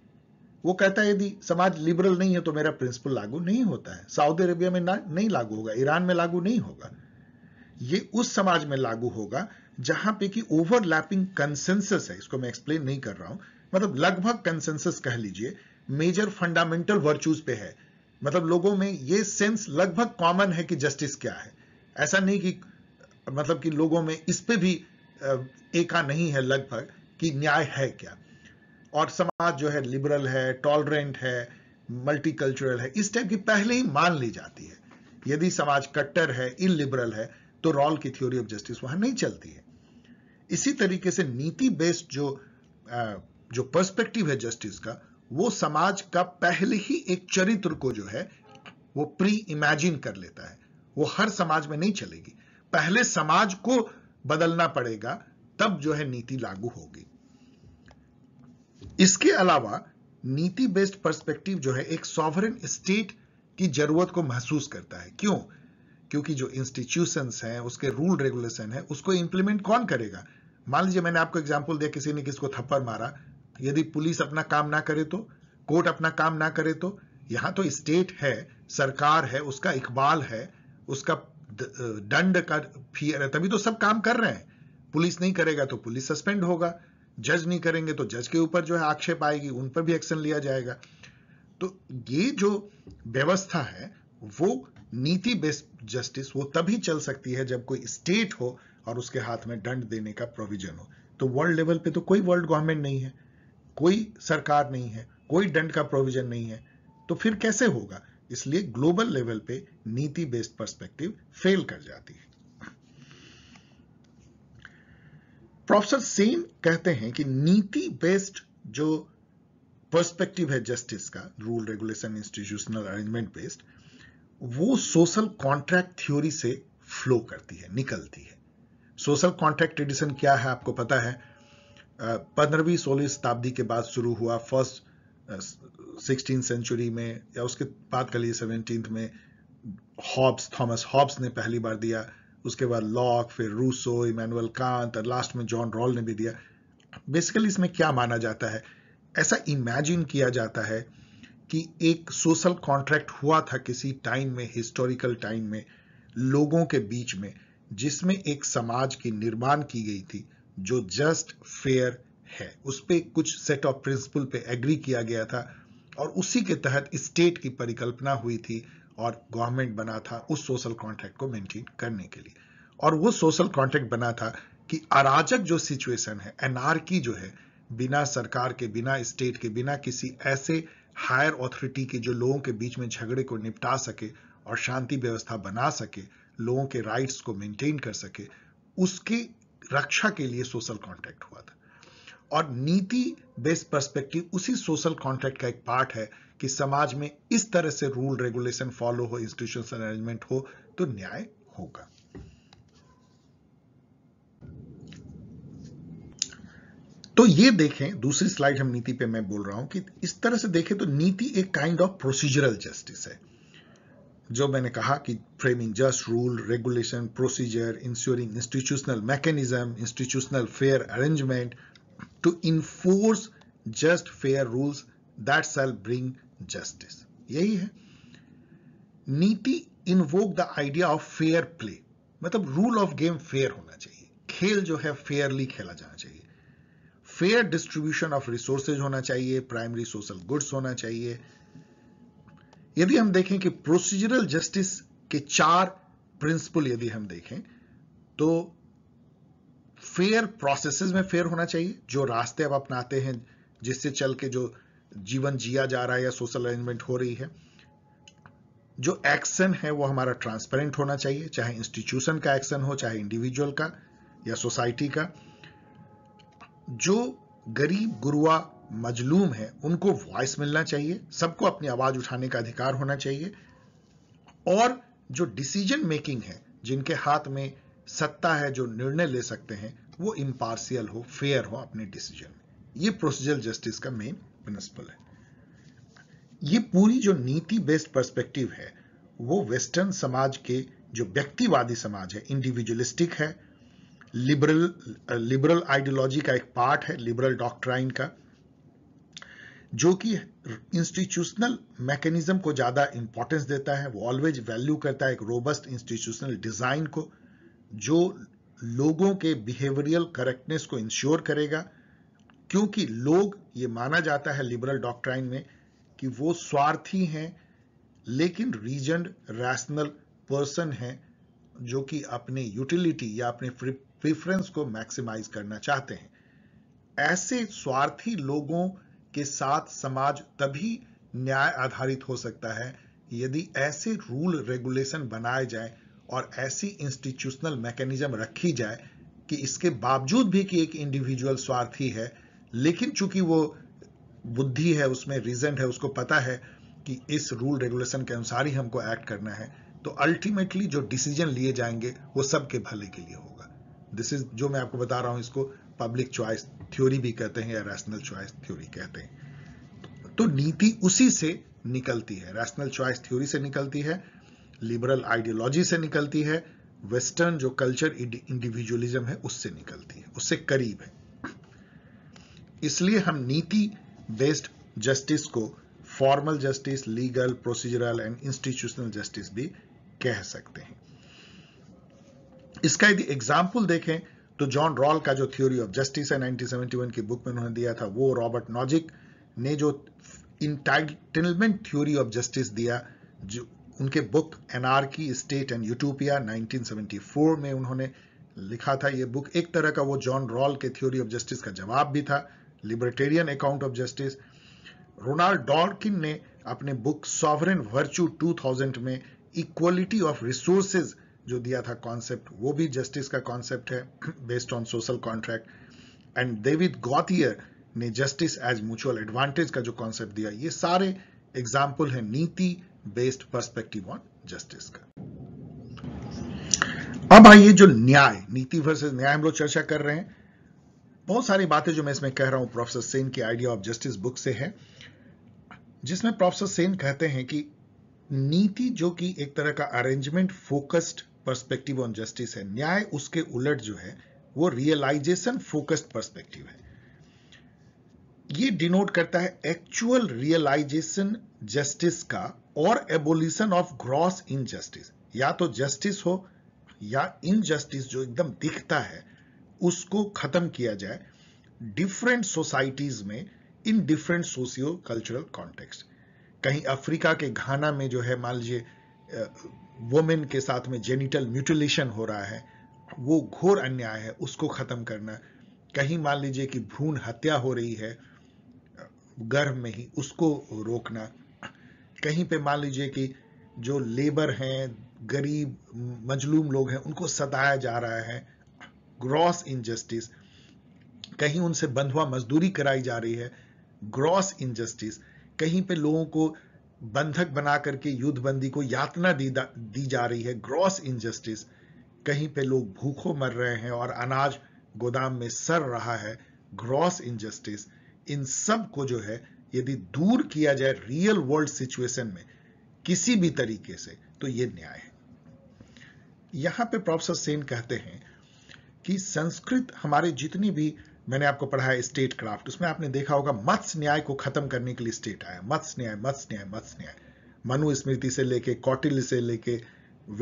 वो कहता है यदि समाज लिबरल नहीं है तो मेरा प्रिंसिपल लागू नहीं होता है सऊदी अरेबिया में नहीं लागू होगा ईरान में लागू नहीं होगा ये उस समाज में लागू होगा जहां पे कि ओवरलैपिंग कंसेंसस है इसको मैं एक्सप्लेन नहीं कर रहा हूं मतलब लगभग कंसेंसस कह लीजिए मेजर फंडामेंटल वर्चूज पे है मतलब लोगों में ये सेंस लगभग कॉमन है कि जस्टिस क्या है ऐसा नहीं कि मतलब कि लोगों में इस पे भी एका नहीं है लगभग कि न्याय है क्या और समाज जो है लिबरल है टॉलरेंट है मल्टीकल्चरल है इस टाइप की पहले ही मान ली जाती है यदि समाज कट्टर है इलिबरल है तो रॉल की थ्योरी ऑफ जस्टिस वहां नहीं चलती है इसी तरीके से नीति बेस्ड जो जो पर्सपेक्टिव है जस्टिस का वो समाज का पहले ही एक चरित्र को जो है वो प्री इमेजिन कर लेता है वो हर समाज में नहीं चलेगी पहले समाज को बदलना पड़ेगा तब जो है नीति लागू होगी इसके अलावा नीति बेस्ड पर्सपेक्टिव जो है एक सॉवरन स्टेट की जरूरत को महसूस करता है क्यों क्योंकि जो इंस्टीट्यूशन हैं उसके रूल रेगुलेशन है उसको इंप्लीमेंट कौन करेगा मान लीजिए मैंने आपको एग्जाम्पल दिया किसी ने किसको थप्पड़ मारा यदि पुलिस अपना काम ना करे तो कोर्ट अपना काम ना करे तो यहां तो स्टेट है सरकार है उसका इकबाल है उसका दंड का फियर है तभी तो सब काम कर रहे हैं पुलिस नहीं करेगा तो पुलिस सस्पेंड होगा जज नहीं करेंगे तो जज के ऊपर जो है आक्षेप आएगी उन पर भी एक्शन लिया जाएगा तो ये जो व्यवस्था है वो नीति बेस्ड जस्टिस वो तभी चल सकती है जब कोई स्टेट हो और उसके हाथ में दंड देने का प्रोविजन हो तो वर्ल्ड लेवल पे तो कोई वर्ल्ड गवर्नमेंट नहीं है कोई सरकार नहीं है कोई दंड का प्रोविजन नहीं है तो फिर कैसे होगा इसलिए ग्लोबल लेवल पे नीति बेस्ड पर्सपेक्टिव फेल कर जाती है प्रोफेसर सेन कहते हैं कि नीति बेस्ड जो पर्सपेक्टिव है जस्टिस का rule regulation institutional arrangement based वो सोशल कॉन्ट्रैक्ट थ्योरी से फ्लो करती है निकलती है सोशल कॉन्ट्रैक्ट ट्रेडिशन क्या है आपको पता है पंद्रहवीं सोलहवीं शताब्दी के बाद शुरू हुआ फर्स्ट सिक्सटीन सेंचुरी में या उसके बाद कर लीजिए सेवनटीन में हॉब्स थॉमस हॉब्स ने पहली बार दिया उसके बाद लॉक फिर रूसो इमैनुअल कांत और लास्ट में जॉन रॉल ने भी दिया बेसिकली इसमें क्या माना जाता है ऐसा इमेजिन किया जाता है कि एक सोशल कॉन्ट्रैक्ट हुआ था किसी टाइम में हिस्टोरिकल टाइम में लोगों के बीच में जिसमें एक समाज की निर्माण की गई थी जो जस्ट फेयर है उस पर कुछ सेट ऑफ प्रिंसिपल पे एग्री किया गया था और उसी के तहत स्टेट की परिकल्पना हुई थी और गवर्नमेंट बना था उस सोशल कॉन्ट्रैक्ट को मेंटेन करने के लिए और वो सोशल कॉन्ट्रैक्ट बना था कि अराजक जो सिचुएशन है की जो है बिना सरकार के बिना स्टेट के बिना किसी ऐसे हायर ऑथोरिटी के जो लोगों के बीच में झगड़े को निपटा सके और शांति व्यवस्था बना सके लोगों के राइट्स को मेंटेन कर सके उसकी रक्षा के लिए सोशल कॉन्ट्रैक्ट हुआ था और नीति बेस्ड पर्सपेक्टिव उसी सोशल कॉन्ट्रैक्ट का एक पार्ट है कि समाज में इस तरह से रूल रेगुलेशन फॉलो हो इंस्टीट्यूशन अरेंजमेंट हो तो न्याय होगा तो ये देखें दूसरी स्लाइड हम नीति पे मैं बोल रहा हूं कि इस तरह से देखें तो नीति एक काइंड ऑफ प्रोसीजरल जस्टिस है जो मैंने कहा कि framing just rule regulation procedure ensuring institutional mechanism institutional fair arrangement to enforce just fair rules that shall bring justice. यही है नीति invoke the idea of fair play मतलब रूल ऑफ गेम फेयर होना चाहिए खेल जो है फेयरली खेला जाना चाहिए फेयर डिस्ट्रीब्यूशन ऑफ रिसोर्सेज होना चाहिए प्राइमरी सोशल गुड्स होना चाहिए यदि हम देखें कि प्रोसीजरल जस्टिस के चार प्रिंसिपल यदि हम देखें तो फेयर प्रोसेसेस में फेयर होना चाहिए जो रास्ते अब अपनाते हैं जिससे चल के जो जीवन जिया जा रहा है या सोशल अरेंजमेंट हो रही है जो एक्शन है वो हमारा ट्रांसपेरेंट होना चाहिए चाहे इंस्टीट्यूशन का एक्शन हो चाहे इंडिविजुअल का या सोसाइटी का जो गरीब गुरुआ मजलूम है उनको वॉइस मिलना चाहिए सबको अपनी आवाज उठाने का अधिकार होना चाहिए और जो डिसीजन मेकिंग है जिनके हाथ में सत्ता है जो निर्णय ले सकते हैं वो इम्पार्शियल हो फेयर हो अपने डिसीजन में ये प्रोसीजर जस्टिस का मेन प्रिंसिपल है ये पूरी जो नीति बेस्ड पर्सपेक्टिव है वो वेस्टर्न समाज के जो व्यक्तिवादी समाज है इंडिविजुअलिस्टिक है लिबरल लिबरल आइडियोलॉजी का एक पार्ट है लिबरल डॉक्ट्राइन का जो कि इंस्टीट्यूशनल मैकेनिज्म को ज़्यादा इंपॉर्टेंस देता है वो ऑलवेज वैल्यू करता है एक रोबस्ट इंस्टीट्यूशनल डिज़ाइन को जो लोगों के बिहेवियरल करेक्टनेस को इंश्योर करेगा क्योंकि लोग ये माना जाता है लिबरल डॉक्ट्राइन में कि वो स्वार्थी हैं लेकिन रीजन रैशनल पर्सन हैं जो कि अपने यूटिलिटी या अपने प्रिफरेंस को मैक्सिमाइज करना चाहते हैं ऐसे स्वार्थी लोगों के साथ समाज तभी न्याय आधारित हो सकता है यदि ऐसे रूल रेगुलेशन बनाए जाए और ऐसी इंस्टीट्यूशनल मैकेनिज्म रखी जाए कि इसके बावजूद भी कि एक इंडिविजुअल स्वार्थी है लेकिन चूंकि वो बुद्धि है उसमें रीजन है उसको पता है कि इस रूल रेगुलेशन के अनुसार ही हमको एक्ट करना है तो अल्टीमेटली जो डिसीजन लिए जाएंगे वो सबके भले के लिए होगा दिस इज जो मैं आपको बता रहा हूं इसको पब्लिक चॉइस थ्योरी भी कहते हैं या रैशनल चॉइस थ्योरी कहते हैं तो नीति उसी से निकलती है रैशनल चॉइस थ्योरी से निकलती है लिबरल आइडियोलॉजी से निकलती है वेस्टर्न जो कल्चर इंडिविजुअलिज्म है उससे निकलती है उससे करीब है इसलिए हम नीति बेस्ड जस्टिस को formal justice legal procedural and institutional justice भी कह सकते हैं इसका यदि एग्जाम्पल देखें तो जॉन रॉल का जो थ्योरी ऑफ जस्टिस है 1971 की बुक में उन्होंने दिया था वो रॉबर्ट नॉजिक ने जो इंटाइटलमेंट थ्योरी ऑफ जस्टिस दिया जो उनके book anarchy state and utopia 1974 में उन्होंने लिखा था ये बुक एक तरह का वो जॉन रॉल के थ्योरी ऑफ जस्टिस का जवाब भी था libertarian account of justice Ronald Dworkin ने अपने बुक सॉवरन वर्च्यू 2000 में इक्वलिटी ऑफ रिसोर्सेज जो दिया था कॉन्सेप्ट वो भी जस्टिस का कॉन्सेप्ट है based on social contract and David Gauthier ने जस्टिस एज म्यूचुअल एडवांटेज का जो कॉन्सेप्ट दिया ये सारे एग्जाम्पल हैं नीति बेस्ड पर्सपेक्टिव ऑन जस्टिस का अब आइए जो न्याय नीति वर्सेस न्याय हम लोग चर्चा कर रहे हैं बहुत सारी बातें जो मैं इसमें कह रहा हूं प्रोफेसर सेन की आइडिया ऑफ जस्टिस बुक से है जिसमें प्रोफेसर सेन कहते हैं कि नीति जो कि एक तरह का arrangement focused perspective on justice है न्याय उसके उलट जो है वो रियलाइजेशन फोकस्ड पर्सपेक्टिव है ये डिनोट करता है एक्चुअल रियलाइजेशन जस्टिस का और एबोल्यूशन ऑफ ग्रॉस इनजस्टिस या तो जस्टिस हो या इनजस्टिस जो एकदम दिखता है उसको खत्म किया जाए डिफरेंट सोसाइटीज में in different socio cultural context कहीं अफ्रीका के घाना में जो है मान लीजिए वोमेन के साथ में जेनिटल म्यूटिलेशन हो रहा है वो घोर अन्याय है उसको खत्म करना कहीं मान लीजिए कि भ्रूण हत्या हो रही है गर्भ में ही उसको रोकना कहीं पे मान लीजिए कि जो लेबर हैं गरीब मजलूम लोग हैं उनको सताया जा रहा है ग्रॉस इनजस्टिस कहीं उनसे बंधुआ मजदूरी कराई जा रही है ग्रॉस इनजस्टिस कहीं पे लोगों को बंधक बना करके युद्धबंदी को यातना दी दी जा रही है ग्रॉस इनजस्टिस कहीं पे लोग भूखों मर रहे हैं और अनाज गोदाम में सर रहा है ग्रॉस इनजस्टिस इन सब को जो है यदि दूर किया जाए रियल वर्ल्ड सिचुएशन में किसी भी तरीके से तो यह न्याय है यहां पे प्रोफेसर सेन कहते हैं कि संस्कृत हमारे जितनी भी मैंने आपको पढ़ा है स्टेट क्राफ्ट उसमें आपने देखा होगा मत्स्य न्याय को खत्म करने के लिए स्टेट आया मत्स्य न्याय मत्स्य न्याय मत्स्य न्याय मनु स्मृति से लेके कौटिल्य से लेके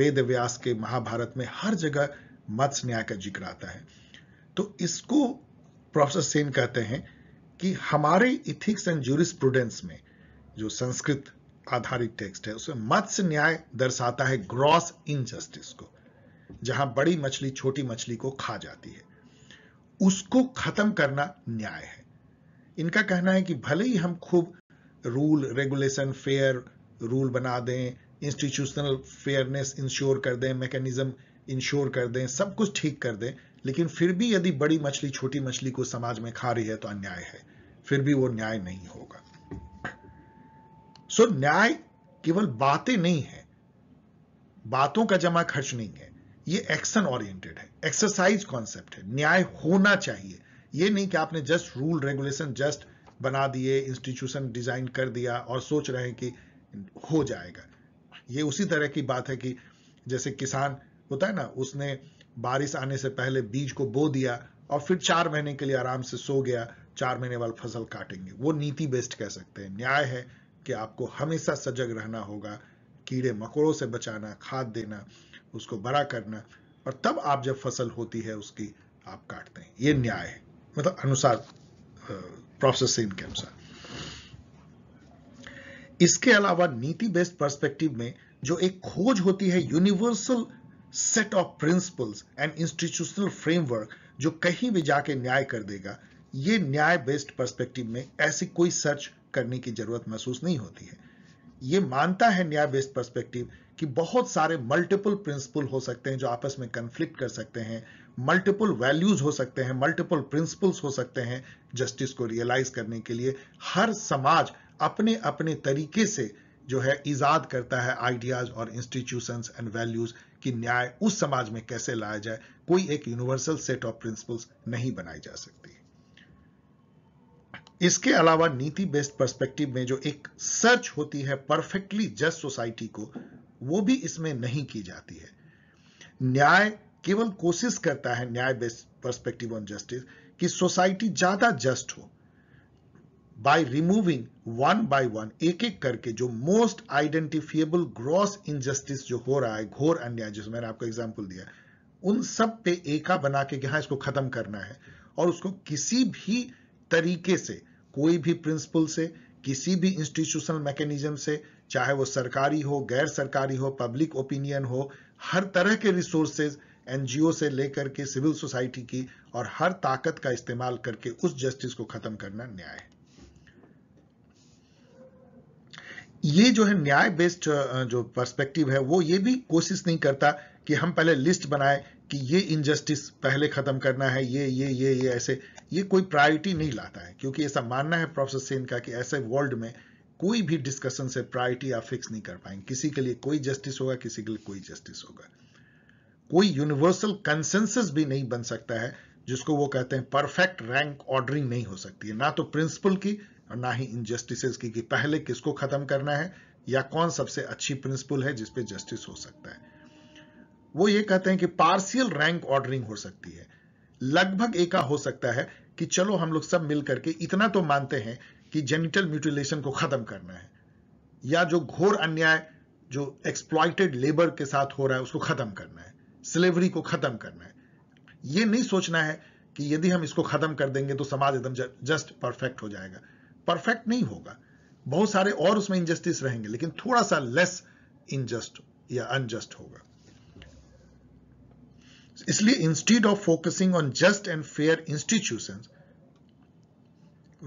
वेद व्यास के महाभारत में हर जगह मत्स्य न्याय का जिक्र आता है तो इसको प्रोफेसर सेन कहते हैं कि हमारे इथिक्स एंड जूरिस्प्रूडेंस में जो संस्कृत आधारित टेक्स्ट है उसमें मत्स्य न्याय दर्शाता है ग्रॉस इनजस्टिस को जहां बड़ी मछली छोटी मछली को खा जाती है उसको खत्म करना न्याय है इनका कहना है कि भले ही हम खूब रूल रेगुलेशन फेयर रूल बना दें इंस्टीट्यूशनल फेयरनेस इंश्योर कर दें मैकेनिज्म इंश्योर कर दें सब कुछ ठीक कर दें लेकिन फिर भी यदि बड़ी मछली छोटी मछली को समाज में खा रही है तो अन्याय है फिर भी वो न्याय नहीं होगा सो न्याय केवल बातें नहीं है बातों का जमा खर्च नहीं है ये एक्शन ओरिएंटेड है एक्सरसाइज कॉन्सेप्ट है न्याय होना चाहिए ये नहीं कि आपने जस्ट रूल रेगुलेशन जस्ट बना दिए इंस्टीट्यूशन डिजाइन कर दिया और सोच रहे हैं कि हो जाएगा ये उसी तरह की बात है कि जैसे किसान होता है ना उसने बारिश आने से पहले बीज को बो दिया और फिर चार महीने के लिए आराम से सो गया चार महीने बाद फसल काटेंगे वो नीति बेस्ड कह सकते हैं न्याय है कि आपको हमेशा सजग रहना होगा कीड़े मकोड़ों से बचाना खाद देना उसको बड़ा करना और तब आप जब फसल होती है उसकी आप काटते हैं ये न्याय है मतलब अनुसार प्रोसेसिंग के अनुसार इसके अलावा नीति बेस्ड पर्सपेक्टिव में जो एक खोज होती है universal set of principles and institutional framework जो कहीं भी जाके न्याय कर देगा ये न्याय बेस्ड पर्सपेक्टिव में ऐसी कोई सर्च करने की जरूरत महसूस नहीं होती है ये मानता है न्याय बेस्ड पर्सपेक्टिव कि बहुत सारे मल्टीपल प्रिंसिपल हो सकते हैं जो आपस में कंफ्लिक्ट कर सकते हैं मल्टीपल वैल्यूज हो सकते हैं मल्टीपल प्रिंसिपल्स हो सकते हैं जस्टिस को रियलाइज करने के लिए हर समाज अपने अपने तरीके से जो है ईजाद करता है आइडियाज और इंस्टीट्यूशंस एंड वैल्यूज कि न्याय उस समाज में कैसे लाया जाए कोई एक यूनिवर्सल सेट ऑफ प्रिंसिपल्स नहीं बनाई जा सकती इसके अलावा नीति बेस्ड पर्सपेक्टिव में जो एक सर्च होती है परफेक्टली जस्ट सोसाइटी को वो भी इसमें नहीं की जाती है न्याय केवल कोशिश करता है न्याय बेस्ड पर्सपेक्टिव ऑन जस्टिस कि सोसाइटी ज्यादा जस्ट हो by removing one by one एक एक करके जो मोस्ट आइडेंटिफिएबल ग्रॉस इनजस्टिस जो हो रहा है घोर अन्याय जिसमें मैंने आपको एग्जाम्पल दिया उन सब पे एका बना के हाँ इसको खत्म करना है और उसको किसी भी तरीके से कोई भी प्रिंसिपल से किसी भी इंस्टीट्यूशनल मैकेनिज्म से चाहे वो सरकारी हो गैर सरकारी हो पब्लिक ओपिनियन हो हर तरह के रिसोर्सेज एनजीओ से लेकर के सिविल सोसाइटी की और हर ताकत का इस्तेमाल करके उस जस्टिस को खत्म करना न्याय है ये जो है न्याय बेस्ड जो पर्सपेक्टिव है वो ये भी कोशिश नहीं करता कि हम पहले लिस्ट बनाए कि ये इनजस्टिस पहले खत्म करना है ये ये ये ये ऐसे ये कोई प्रायोरिटी नहीं लाता है क्योंकि ऐसा मानना है प्रोफेसर सेन का कि ऐसे वर्ल्ड में कोई भी डिस्कशन से प्रायोरिटी आप फिक्स नहीं कर पाएंगे किसी के लिए कोई जस्टिस होगा किसी के लिए कोई जस्टिस होगा कोई यूनिवर्सल कंसेंसस भी नहीं बन सकता है जिसको वो कहते हैं परफेक्ट रैंक ऑर्डरिंग नहीं हो सकती है ना तो प्रिंसिपल की और ना ही इनजस्टिसेस की कि पहले किसको खत्म करना है या कौन सबसे अच्छी प्रिंसिपल है जिसपे जस्टिस हो सकता है वो ये कहते हैं कि पार्शियल रैंक ऑर्डरिंग हो सकती है लगभग एका हो सकता है कि चलो हम लोग सब मिल करके इतना तो मानते हैं कि जेनिटल म्यूटिलेशन को खत्म करना है या जो घोर अन्याय जो एक्सप्लॉइटेड लेबर के साथ हो रहा है उसको खत्म करना है स्लेवरी को खत्म करना है ये नहीं सोचना है कि यदि हम इसको खत्म कर देंगे तो समाज एकदम जस्ट परफेक्ट हो जाएगा परफेक्ट नहीं होगा बहुत सारे और उसमें इनजस्टिस रहेंगे लेकिन थोड़ा सा लेस इनजस्ट या अनजस्ट होगा इसलिए instead of focusing on just and fair institution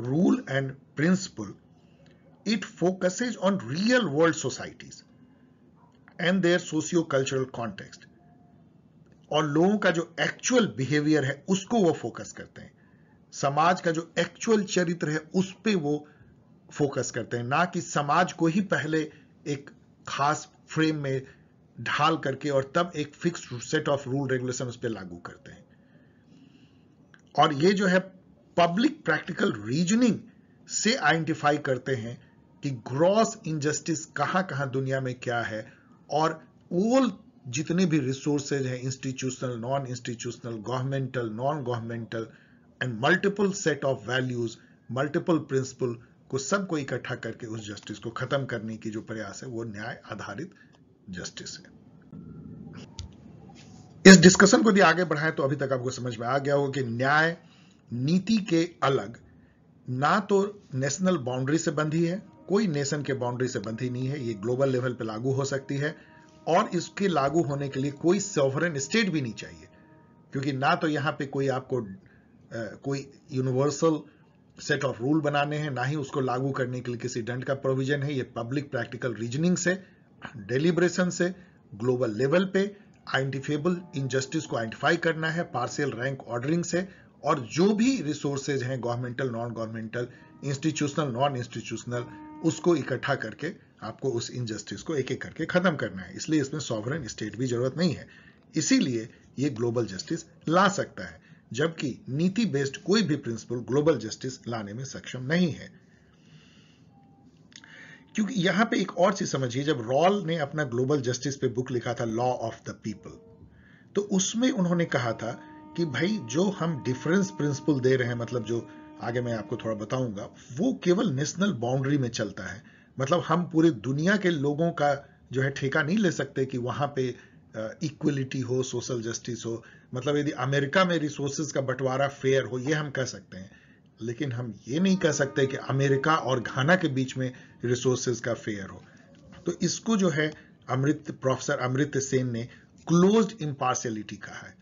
rule and principle it focuses on real world societies and their socio cultural context और लोगों का जो एक्चुअल बिहेवियर है उसको वो फोकस करते हैं समाज का जो एक्चुअल चरित्र है उस पर वो फोकस करते हैं ना कि समाज को ही पहले एक खास फ्रेम में ढाल करके और तब एक fix set of rule regulation उस पर लागू करते हैं और ये जो है पब्लिक प्रैक्टिकल रीजनिंग से आइडेंटिफाई करते हैं कि ग्रॉस इनजस्टिस कहां कहां दुनिया में क्या है और ओल जितने भी रिसोर्सेज हैं institutional non institutional governmental non governmental and multiple set of values multiple principle को सबको इकट्ठा करके उस जस्टिस को खत्म करने की जो प्रयास है वो न्याय आधारित जस्टिस है इस डिस्कशन को यदि आगे बढ़ाए तो अभी तक आपको समझ में आ गया होगा कि न्याय नीति के अलग ना तो नेशनल बाउंड्री से बंधी है कोई नेशन के बाउंड्री से बंधी नहीं है ये ग्लोबल लेवल पे लागू हो सकती है और इसके लागू होने के लिए कोई सॉवरन स्टेट भी नहीं चाहिए क्योंकि ना तो यहां पे कोई आपको आ, कोई यूनिवर्सल सेट ऑफ रूल बनाने हैं ना ही उसको लागू करने के लिए किसी दंड का प्रोविजन है ये पब्लिक प्रैक्टिकल रीजनिंग से डेलीब्रेशन से ग्लोबल लेवल पे आइडेंटिफेबल इनजस्टिस को आइडेंटिफाई करना है पार्सियल रैंक ऑर्डरिंग से और जो भी रिसोर्सेज हैं governmental non governmental institutional non institutional उसको इकट्ठा करके आपको उस इनजस्टिस को एक एक करके खत्म करना है इसलिए इसमें सॉवरन स्टेट भी जरूरत नहीं है इसीलिए ये ग्लोबल जस्टिस ला सकता है जबकि नीति बेस्ड कोई भी प्रिंसिपल ग्लोबल जस्टिस लाने में सक्षम नहीं है क्योंकि यहां पे एक और चीज समझिए जब रॉल ने अपना ग्लोबल जस्टिस पे बुक लिखा था लॉ ऑफ द पीपल तो उसमें उन्होंने कहा था कि भाई जो हम डिफरेंस प्रिंसिपल दे रहे हैं मतलब जो आगे मैं आपको थोड़ा बताऊंगा वो केवल नेशनल बाउंड्री में चलता है मतलब हम पूरी दुनिया के लोगों का जो है ठेका नहीं ले सकते कि वहां पे इक्वलिटी हो सोशल जस्टिस हो मतलब यदि अमेरिका में रिसोर्सेज का बंटवारा फेयर हो ये हम कह सकते हैं लेकिन हम ये नहीं कह सकते कि अमेरिका और घाना के बीच में रिसोर्सेज का फेयर हो तो इसको जो है अमृत प्रोफेसर अमृत सेन ने क्लोज इम्पार्शियलिटी कहा है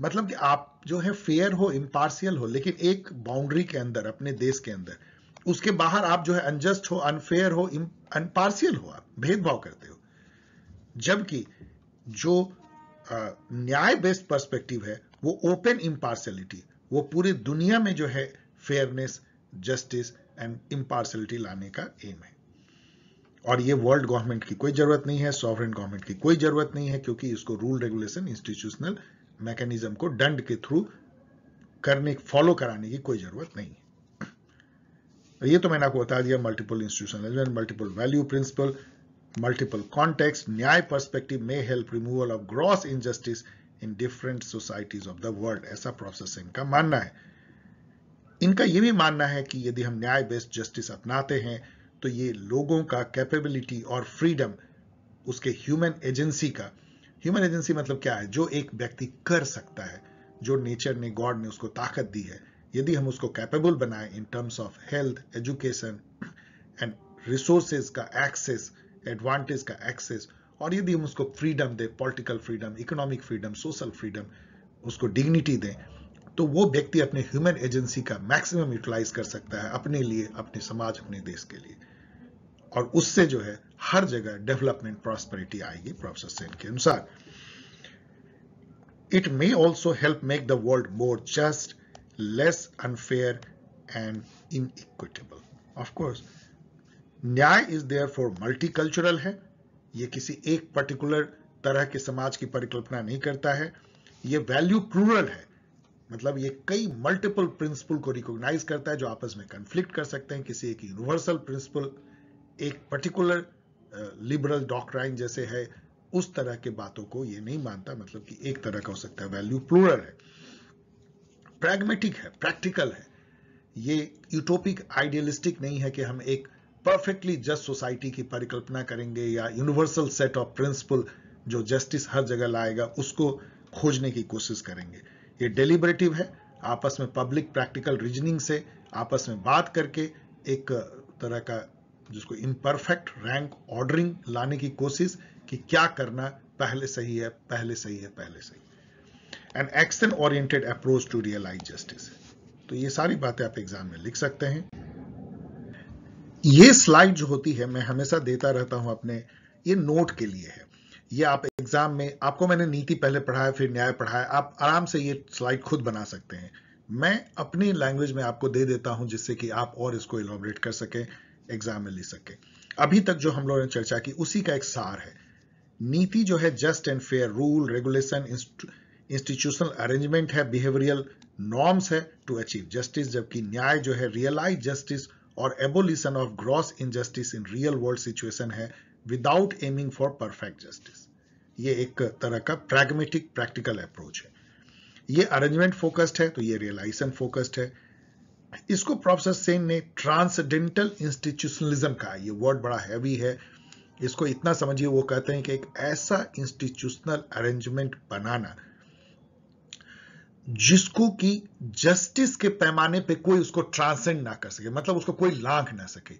मतलब कि आप जो है फेयर हो इम्पार्शियल हो लेकिन एक बाउंड्री के अंदर अपने देश के अंदर उसके बाहर आप जो है अनजस्ट हो अनफेयर हो अनपार्शियल हो आप भेदभाव करते हो जबकि जो न्याय बेस्ड पर्सपेक्टिव है वो ओपन इम्पार्शियलिटी वो पूरी दुनिया में जो है फेयरनेस जस्टिस एंड इम्पार्शलिटी लाने का एम है और ये वर्ल्ड गवर्नमेंट की कोई जरूरत नहीं है सॉवरेन गवर्नमेंट की कोई जरूरत नहीं है क्योंकि इसको रूल रेगुलेशन इंस्टीट्यूशनल मैकेनिज्म को दंड के थ्रू करने फॉलो कराने की कोई जरूरत नहीं है तो ये तो मैंने आपको बता दिया multiple institutional multiple value principle multiple contact न्याय perspective may help removal of gross injustice in different societies of the world ऐसा प्रोसेसिंग का मानना है इनका यह भी मानना है कि यदि हम न्याय बेस्ड जस्टिस अपनाते हैं तो ये लोगों का कैपेबिलिटी और फ्रीडम उसके ह्यूमन एजेंसी का ह्यूमन एजेंसी मतलब क्या है जो एक व्यक्ति कर सकता है जो नेचर ने गॉड ने उसको ताकत दी है यदि हम उसको कैपेबल बनाए in terms of health education and resources का एक्सेस एडवांटेज का एक्सेस और यदि हम उसको फ्रीडम दें political freedom economic freedom social freedom उसको डिग्निटी दें तो वो व्यक्ति अपने ह्यूमन एजेंसी का मैक्सिमम यूटिलाइज कर सकता है अपने लिए अपने समाज अपने देश के लिए और उससे जो है हर जगह डेवलपमेंट प्रॉस्पेरिटी आएगी प्रोफेसर सेन के अनुसार it may also help make the world more just less unfair and inequitable of course न्याय देयर फॉर मल्टीकल्चरल है ये किसी एक पर्टिकुलर तरह के समाज की परिकल्पना नहीं करता है ये वैल्यू प्रूरल है मतलब ये कई मल्टीपल प्रिंसिपल को रिकॉग्नाइज करता है जो आपस में कंफ्लिक्ट कर सकते हैं किसी एक यूनिवर्सल प्रिंसिपल एक पर्टिकुलर लिबरल डॉक्ट्राइन जैसे है उस तरह के बातों को ये नहीं मानता मतलब कि एक तरह का हो सकता है वैल्यू प्लूरल है प्रैग्मेटिक है प्रैक्टिकल है ये यूटोपिक आइडियलिस्टिक नहीं है कि हम एक परफेक्टली जस्ट सोसाइटी की परिकल्पना करेंगे या यूनिवर्सल सेट ऑफ प्रिंसिपल जो जस्टिस हर जगह लाएगा उसको खोजने की कोशिश करेंगे ये डेलिबरेटिव है आपस में पब्लिक प्रैक्टिकल रीजनिंग से आपस में बात करके एक तरह का जिसको इम्परफेक्ट रैंक ऑर्डरिंग लाने की कोशिश कि क्या करना पहले सही है पहले सही है पहले सही and action oriented approach to realise justice तो ये सारी बातें आप एग्जाम में लिख सकते हैं ये स्लाइड जो होती है मैं हमेशा देता रहता हूं अपने ये नोट के लिए है ये आप एग्जाम में आपको मैंने नीति पहले पढ़ाया फिर न्याय पढ़ाया आप आराम से ये स्लाइड खुद बना सकते हैं मैं अपनी लैंग्वेज में आपको दे देता हूं जिससे कि आप और इसको इलाबरेट कर सकें एग्जाम में ले सकें अभी तक जो हम लोगों ने चर्चा की उसी का एक सार है नीति जो है just and fair rule regulation institutional arrangement है बिहेवियरल नॉर्म्स है टू अचीव जस्टिस जबकि न्याय जो है रियलाइज जस्टिस और abolition of gross injustice in real world situation है without aiming for perfect justice ये एक तरह का प्रैग्मेटिक प्रैक्टिकल अप्रोच है ये अरेंजमेंट फोकस्ड है तो ये रियलाइजेशन फोकस्ड है इसको प्रोफेसर सेन ने ट्रांसडेंटल इंस्टीट्यूशनलिज्म कहा ये वर्ड बड़ा हैवी है इसको इतना समझिए वो कहते हैं कि एक ऐसा इंस्टीट्यूशनल अरेंजमेंट बनाना जिसको कि जस्टिस के पैमाने पे कोई उसको ट्रांसेंड ना कर सके मतलब उसको कोई लांघ ना सके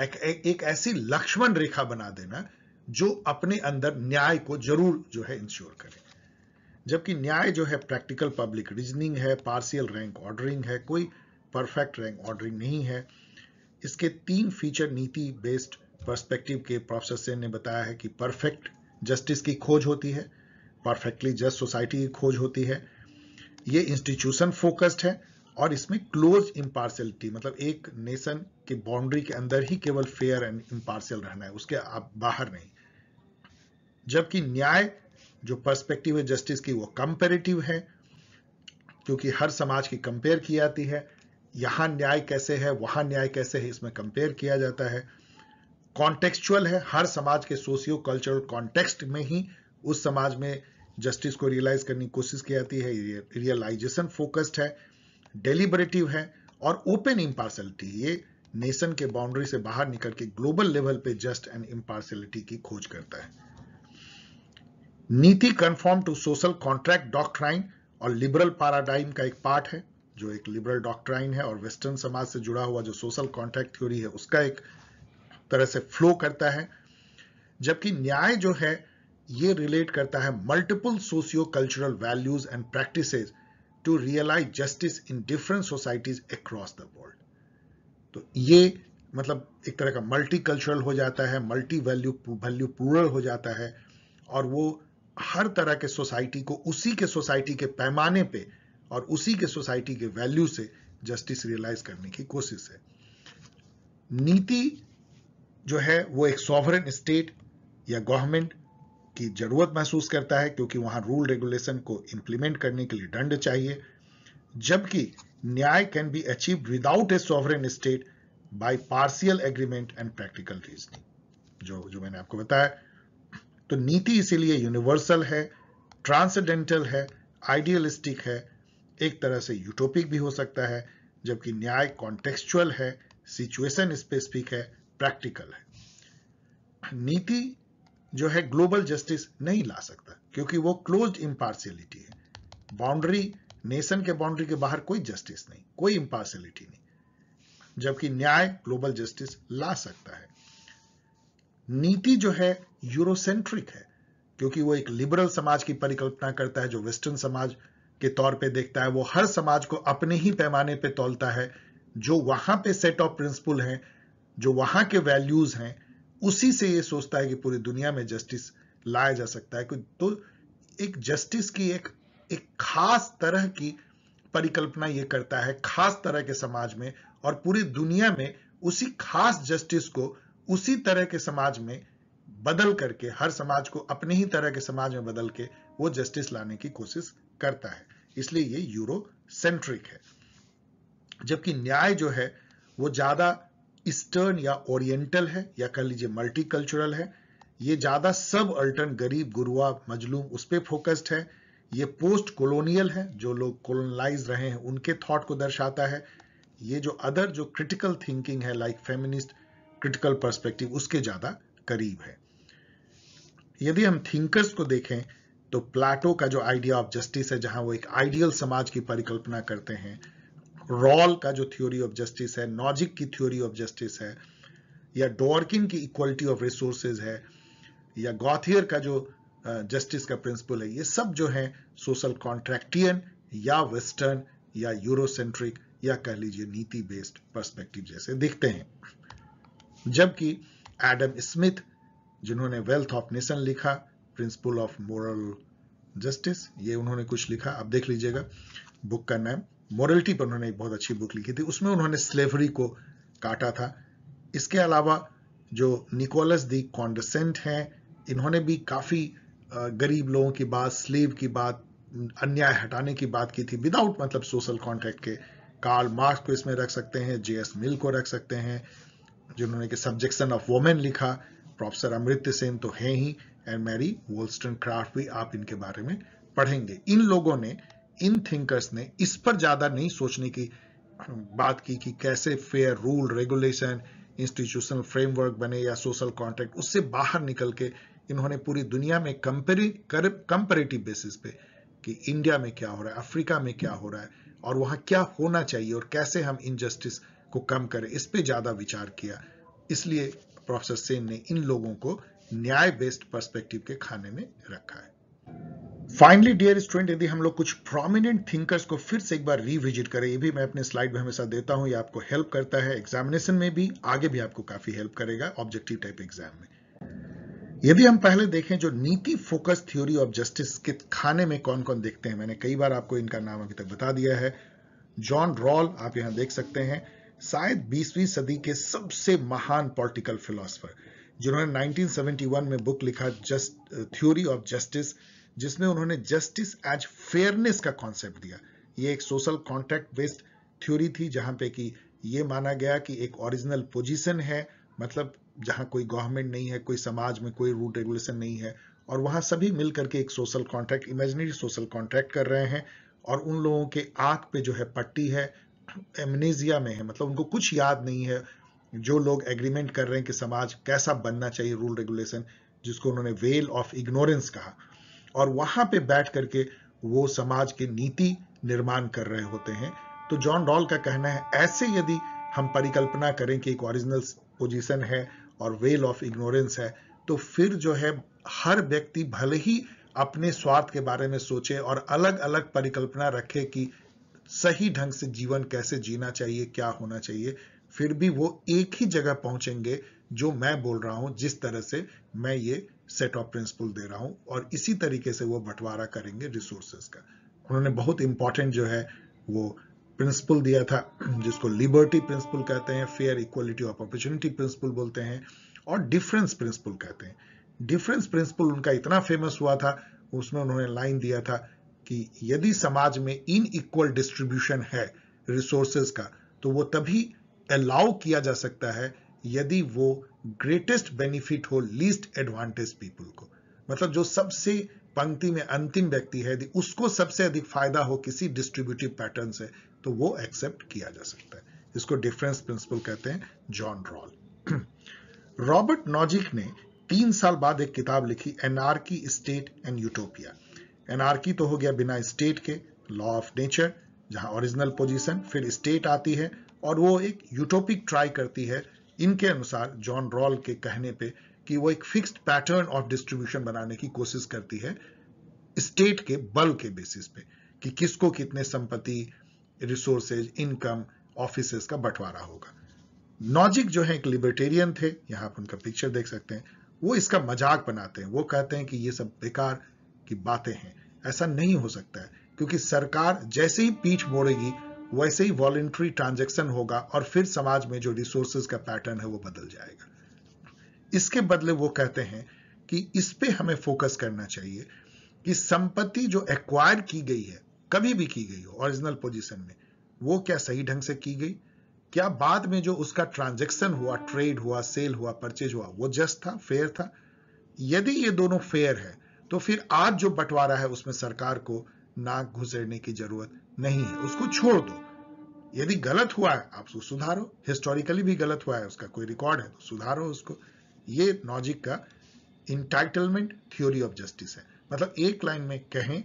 एक, एक, एक ऐसी लक्ष्मण रेखा बना देना जो अपने अंदर न्याय को जरूर जो है इंश्योर करे जबकि न्याय जो है प्रैक्टिकल पब्लिक रीजनिंग है पार्सियल रैंक ऑर्डरिंग है कोई परफेक्ट रैंक ऑर्डरिंग नहीं है इसके तीन फीचर नीति बेस्ड पर्सपेक्टिव के प्रोफेसर सेन ने बताया है कि परफेक्ट जस्टिस की खोज होती है परफेक्टली जस्ट सोसाइटी की खोज होती है ये इंस्टीट्यूशन फोकस्ड है और इसमें क्लोज इम्पार्सलिटी मतलब एक नेशन कि बाउंड्री के अंदर ही केवल फेयर एंड इम्पार्शियल रहना है उसके आप बाहर नहीं जबकि न्याय जो पर्सपेक्टिव है जस्टिस की वो कंपेरेटिव है क्योंकि हर समाज की कंपेयर की जाती है यहां न्याय कैसे है वहां न्याय कैसे है इसमें कंपेयर किया जाता है कॉन्टेक्चुअल है हर समाज के सोशियो कल्चरल कॉन्टेक्स्ट में ही उस समाज में जस्टिस को रियलाइज करने की कोशिश की जाती है रियलाइजेशन फोकस्ड है डेलिबरेटिव है और ओपन इम्पार्सलिटी ये नेशन के बाउंड्री से बाहर निकल के ग्लोबल लेवल पे जस्ट एंड इम्पार्शलिटी की खोज करता है नीति conform to social contract doctrine और लिबरल पैराडाइम का एक पार्ट है जो एक लिबरल डॉक्ट्राइन है और वेस्टर्न समाज से जुड़ा हुआ जो सोशल कॉन्ट्रैक्ट थ्योरी है उसका एक तरह से फ्लो करता है जबकि न्याय जो है ये रिलेट करता है multiple socio cultural values and practices to realise justice in different societies across the world तो ये मतलब एक तरह का मल्टी कल्चरल हो जाता है मल्टी वैल्यू वैल्यू प्लूरल हो जाता है और वो हर तरह के सोसाइटी को उसी के सोसाइटी के पैमाने पे और उसी के सोसाइटी के वैल्यू से जस्टिस रियलाइज करने की कोशिश है नीति जो है वो एक सॉवरन स्टेट या गवर्नमेंट की जरूरत महसूस करता है क्योंकि वहां रूल रेगुलेशन को इंप्लीमेंट करने के लिए दंड चाहिए जबकि न्याय can be achieve without a sovereign state by partial agreement and practical reasoning जो जो मैंने आपको बताया तो नीति इसीलिए यूनिवर्सल है ट्रांसडेंटल है आइडियलिस्टिक है एक तरह से यूटोपिक भी हो सकता है जबकि न्याय कॉन्टेक्चुअल है सिचुएशन स्पेसिफिक है प्रैक्टिकल है नीति जो है ग्लोबल जस्टिस नहीं ला सकता क्योंकि वो क्लोज्ड इम्पार्सियलिटी है बाउंड्री नेशन के बाउंड्री के बाहर कोई जस्टिस नहीं कोई इम्पार्शलिटी नहीं जबकि न्याय ग्लोबल जस्टिस ला सकता है नीति जो है यूरोसेंट्रिक है क्योंकि वो एक लिबरल समाज की परिकल्पना करता है जो वेस्टर्न समाज के तौर पे देखता है वो हर समाज को अपने ही पैमाने पे तोलता है जो वहां पे सेट ऑफ प्रिंसिपल हैं जो वहां के वैल्यूज हैं उसी से ये सोचता है कि पूरी दुनिया में जस्टिस लाया जा सकता है तो एक जस्टिस की एक एक खास तरह की परिकल्पना ये करता है खास तरह के समाज में और पूरी दुनिया में उसी खास जस्टिस को उसी तरह के समाज में बदल करके हर समाज को अपने ही तरह के समाज में बदल के वो जस्टिस लाने की कोशिश करता है इसलिए ये यूरो सेंट्रिक है जबकि न्याय जो है वो ज्यादा ईस्टर्न या ओरिएंटल है या कह लीजिए मल्टीकल्चरल है ये ज्यादा सब अल्टन गरीब गुरुआ मजलूम उस पर फोकस्ड है ये पोस्ट कोलोनियल है जो लोग कॉलोनलाइज रहे हैं उनके थॉट को दर्शाता है ये जो अदर जो क्रिटिकल थिंकिंग है लाइक फेमिनिस्ट क्रिटिकल पर्सपेक्टिव उसके ज़्यादा करीब है यदि हम थिंकर्स को देखें तो प्लाटो का जो आइडिया ऑफ जस्टिस है जहां वो एक आइडियल समाज की परिकल्पना करते हैं रॉल का जो थ्योरी ऑफ जस्टिस है नॉजिक की थ्योरी ऑफ जस्टिस है या डॉर्किन की इक्वलिटी ऑफ रिसोर्सेज है या गॉथियर का जो जस्टिस का प्रिंसिपल है ये सब जो है सोशल कॉन्ट्रैक्टियन या वेस्टर्न या यूरोसेंट्रिक या कह लीजिए नीति बेस्ड पर्सपेक्टिव जैसे दिखते हैं जबकि एडम स्मिथ जिन्होंने वेल्थ ऑफ नेशन लिखा प्रिंसिपल ऑफ मोरल जस्टिस ये उन्होंने कुछ लिखा आप देख लीजिएगा बुक का नाम मॉरलिटी पर उन्होंने एक बहुत अच्छी बुक लिखी थी उसमें उन्होंने स्लेवरी को काटा था इसके अलावा जो निकोलस दी कॉन्डसेंट हैं इन्होंने भी काफ़ी गरीब लोगों की बात स्लेव की बात अन्याय हटाने की बात की थी विदाउट मतलब सोशल कॉन्ट्रैक्ट के कार्ल मार्क्स को इसमें रख सकते हैं जे एस मिल को रख सकते हैं जिन्होंने कि सब्जेक्शन ऑफ वोमेन लिखा प्रोफेसर अमृत सेन तो है ही एंड मैरी वोल्स्टन क्राफ्ट भी आप इनके बारे में पढ़ेंगे इन लोगों ने इन थिंकर्स ने इस पर ज्यादा नहीं सोचने की बात की कि कैसे fair rule regulation institutional framework बने या सोशल कॉन्ट्रैक्ट उससे बाहर निकल के इन्होंने पूरी दुनिया में कंपेरेटिव बेसिस पे कि इंडिया में क्या हो रहा है अफ्रीका में क्या हो रहा है और वहां क्या होना चाहिए और कैसे हम इनजस्टिस को कम करें इस पे ज्यादा विचार किया इसलिए प्रोफेसर सेन ने इन लोगों को न्याय बेस्ड पर्सपेक्टिव के खाने में रखा है फाइनली डियर स्टूडेंट यदि हम लोग कुछ प्रोमिनेंट थिंकर्स को फिर से एक बार रिविजिट करें ये भी मैं अपने स्लाइड में हमेशा देता हूं ये आपको हेल्प करता है एग्जामिनेशन में भी आगे भी आपको काफी हेल्प करेगा ऑब्जेक्टिव टाइप एग्जाम में यदि हम पहले देखें जो नीति फोकस थ्योरी ऑफ जस्टिस के खाने में कौन कौन देखते हैं मैंने कई बार आपको इनका नाम अभी तक बता दिया है जॉन रॉल आप यहां देख सकते हैं शायद 20वीं सदी के सबसे महान पॉलिटिकल फिलोसफर जिन्होंने 1971 में बुक लिखा जस्ट थ्योरी ऑफ जस्टिस जिसमें उन्होंने जस्टिस एज फेयरनेस का कॉन्सेप्ट दिया ये एक सोशल कॉन्ट्रैक्ट बेस्ड थ्योरी थी जहां पे कि ये माना गया कि एक ओरिजिनल पोजीशन है मतलब जहां कोई गवर्नमेंट नहीं है कोई समाज में कोई रूल रेगुलेशन नहीं है और वहां सभी मिल करके एक social contract imaginary social contract कर रहे हैं और उन लोगों के आंख पे जो है पट्टी है एमनेजिया में है मतलब उनको कुछ याद नहीं है जो लोग एग्रीमेंट कर रहे हैं कि समाज कैसा बनना चाहिए रूल रेगुलेशन जिसको उन्होंने वेल ऑफ इग्नोरेंस कहा और वहां पे बैठ करके वो समाज की नीति निर्माण कर रहे होते हैं तो जॉन डॉल का कहना है ऐसे यदि हम परिकल्पना करें कि एक ओरिजिनल पोजीशन है और वेल ऑफ इग्नोरेंस है तो फिर जो है हर व्यक्ति भले ही अपने स्वार्थ के बारे में सोचे और अलग अलग परिकल्पना रखे कि सही ढंग से जीवन कैसे जीना चाहिए क्या होना चाहिए फिर भी वो एक ही जगह पहुंचेंगे जो मैं बोल रहा हूं जिस तरह से मैं ये सेट ऑफ प्रिंसिपल दे रहा हूं और इसी तरीके से वो बंटवारा करेंगे रिसोर्सेज का उन्होंने बहुत इंपॉर्टेंट जो है वो प्रिंसिपल दिया था जिसको लिबर्टी प्रिंसिपल कहते हैं fair equality of opportunity principle बोलते हैं और डिफरेंस प्रिंसिपल कहते हैं डिफरेंस प्रिंसिपल उनका इतना फेमस हुआ था उसमें उन्होंने लाइन दिया था कि यदि समाज में इन इक्वल डिस्ट्रीब्यूशन है रिसोर्सेज का तो वो तभी अलाउ किया जा सकता है यदि वो ग्रेटेस्ट बेनिफिट हो लीस्ट एडवांटेज पीपल को मतलब जो सबसे पंक्ति में अंतिम व्यक्ति है उसको सबसे अधिक फायदा हो किसी डिस्ट्रीब्यूटिव पैटर्न से तो वो एक्सेप्ट किया जा सकता है इसको डिफरेंस प्रिंसिपल कहते हैं जॉन रॉल रॉबर्ट नॉजिक ने तीन साल बाद एक किताब लिखी एनआरकी स्टेट एंड यूटोपिया की तो हो गया बिना स्टेट के लॉ ऑफ नेचर जहां ओरिजिनल पोजीशन फिर स्टेट आती है और वो एक यूटोपिक ट्राई करती है इनके अनुसार जॉन रॉल के कहने पे कि वो एक फिक्स्ड पैटर्न ऑफ डिस्ट्रीब्यूशन बनाने की कोशिश करती है स्टेट के बल के बेसिस पे कि किसको कितने संपत्ति रिसोर्सेज इनकम ऑफिस का बंटवारा होगा नॉजिक जो है एक लिबर्टेरियन थे यहां आप उनका पिक्चर देख सकते हैं वो इसका मजाक बनाते हैं वो कहते हैं कि ये सब बेकार की बातें हैं ऐसा नहीं हो सकता है क्योंकि सरकार जैसे ही पीठ मोड़ेगी वैसे ही वॉलेंट्री ट्रांजेक्शन होगा और फिर समाज में जो रिसोर्सेज का पैटर्न है वो बदल जाएगा इसके बदले वो कहते हैं कि इस पे हमें फोकस करना चाहिए कि संपत्ति जो एक्वायर की गई है कभी भी की गई हो ओरिजिनल पोजीशन में वो क्या सही ढंग से की गई क्या बाद में जो उसका ट्रांजैक्शन हुआ ट्रेड हुआ सेल हुआ परचेज हुआ वो जस्ट था फेयर था यदि ये दोनों फेयर है तो फिर आज जो बंटवारा है उसमें सरकार को नाक घुसेड़ने की जरूरत नहीं है उसको छोड़ दो यदि गलत हुआ है आप सुधारो हिस्टोरिकली भी गलत हुआ है उसका कोई रिकॉर्ड है तो सुधारो उसको ये नॉजिक का इंटाइटलमेंट थ्योरी ऑफ जस्टिस है मतलब एक लाइन में कहें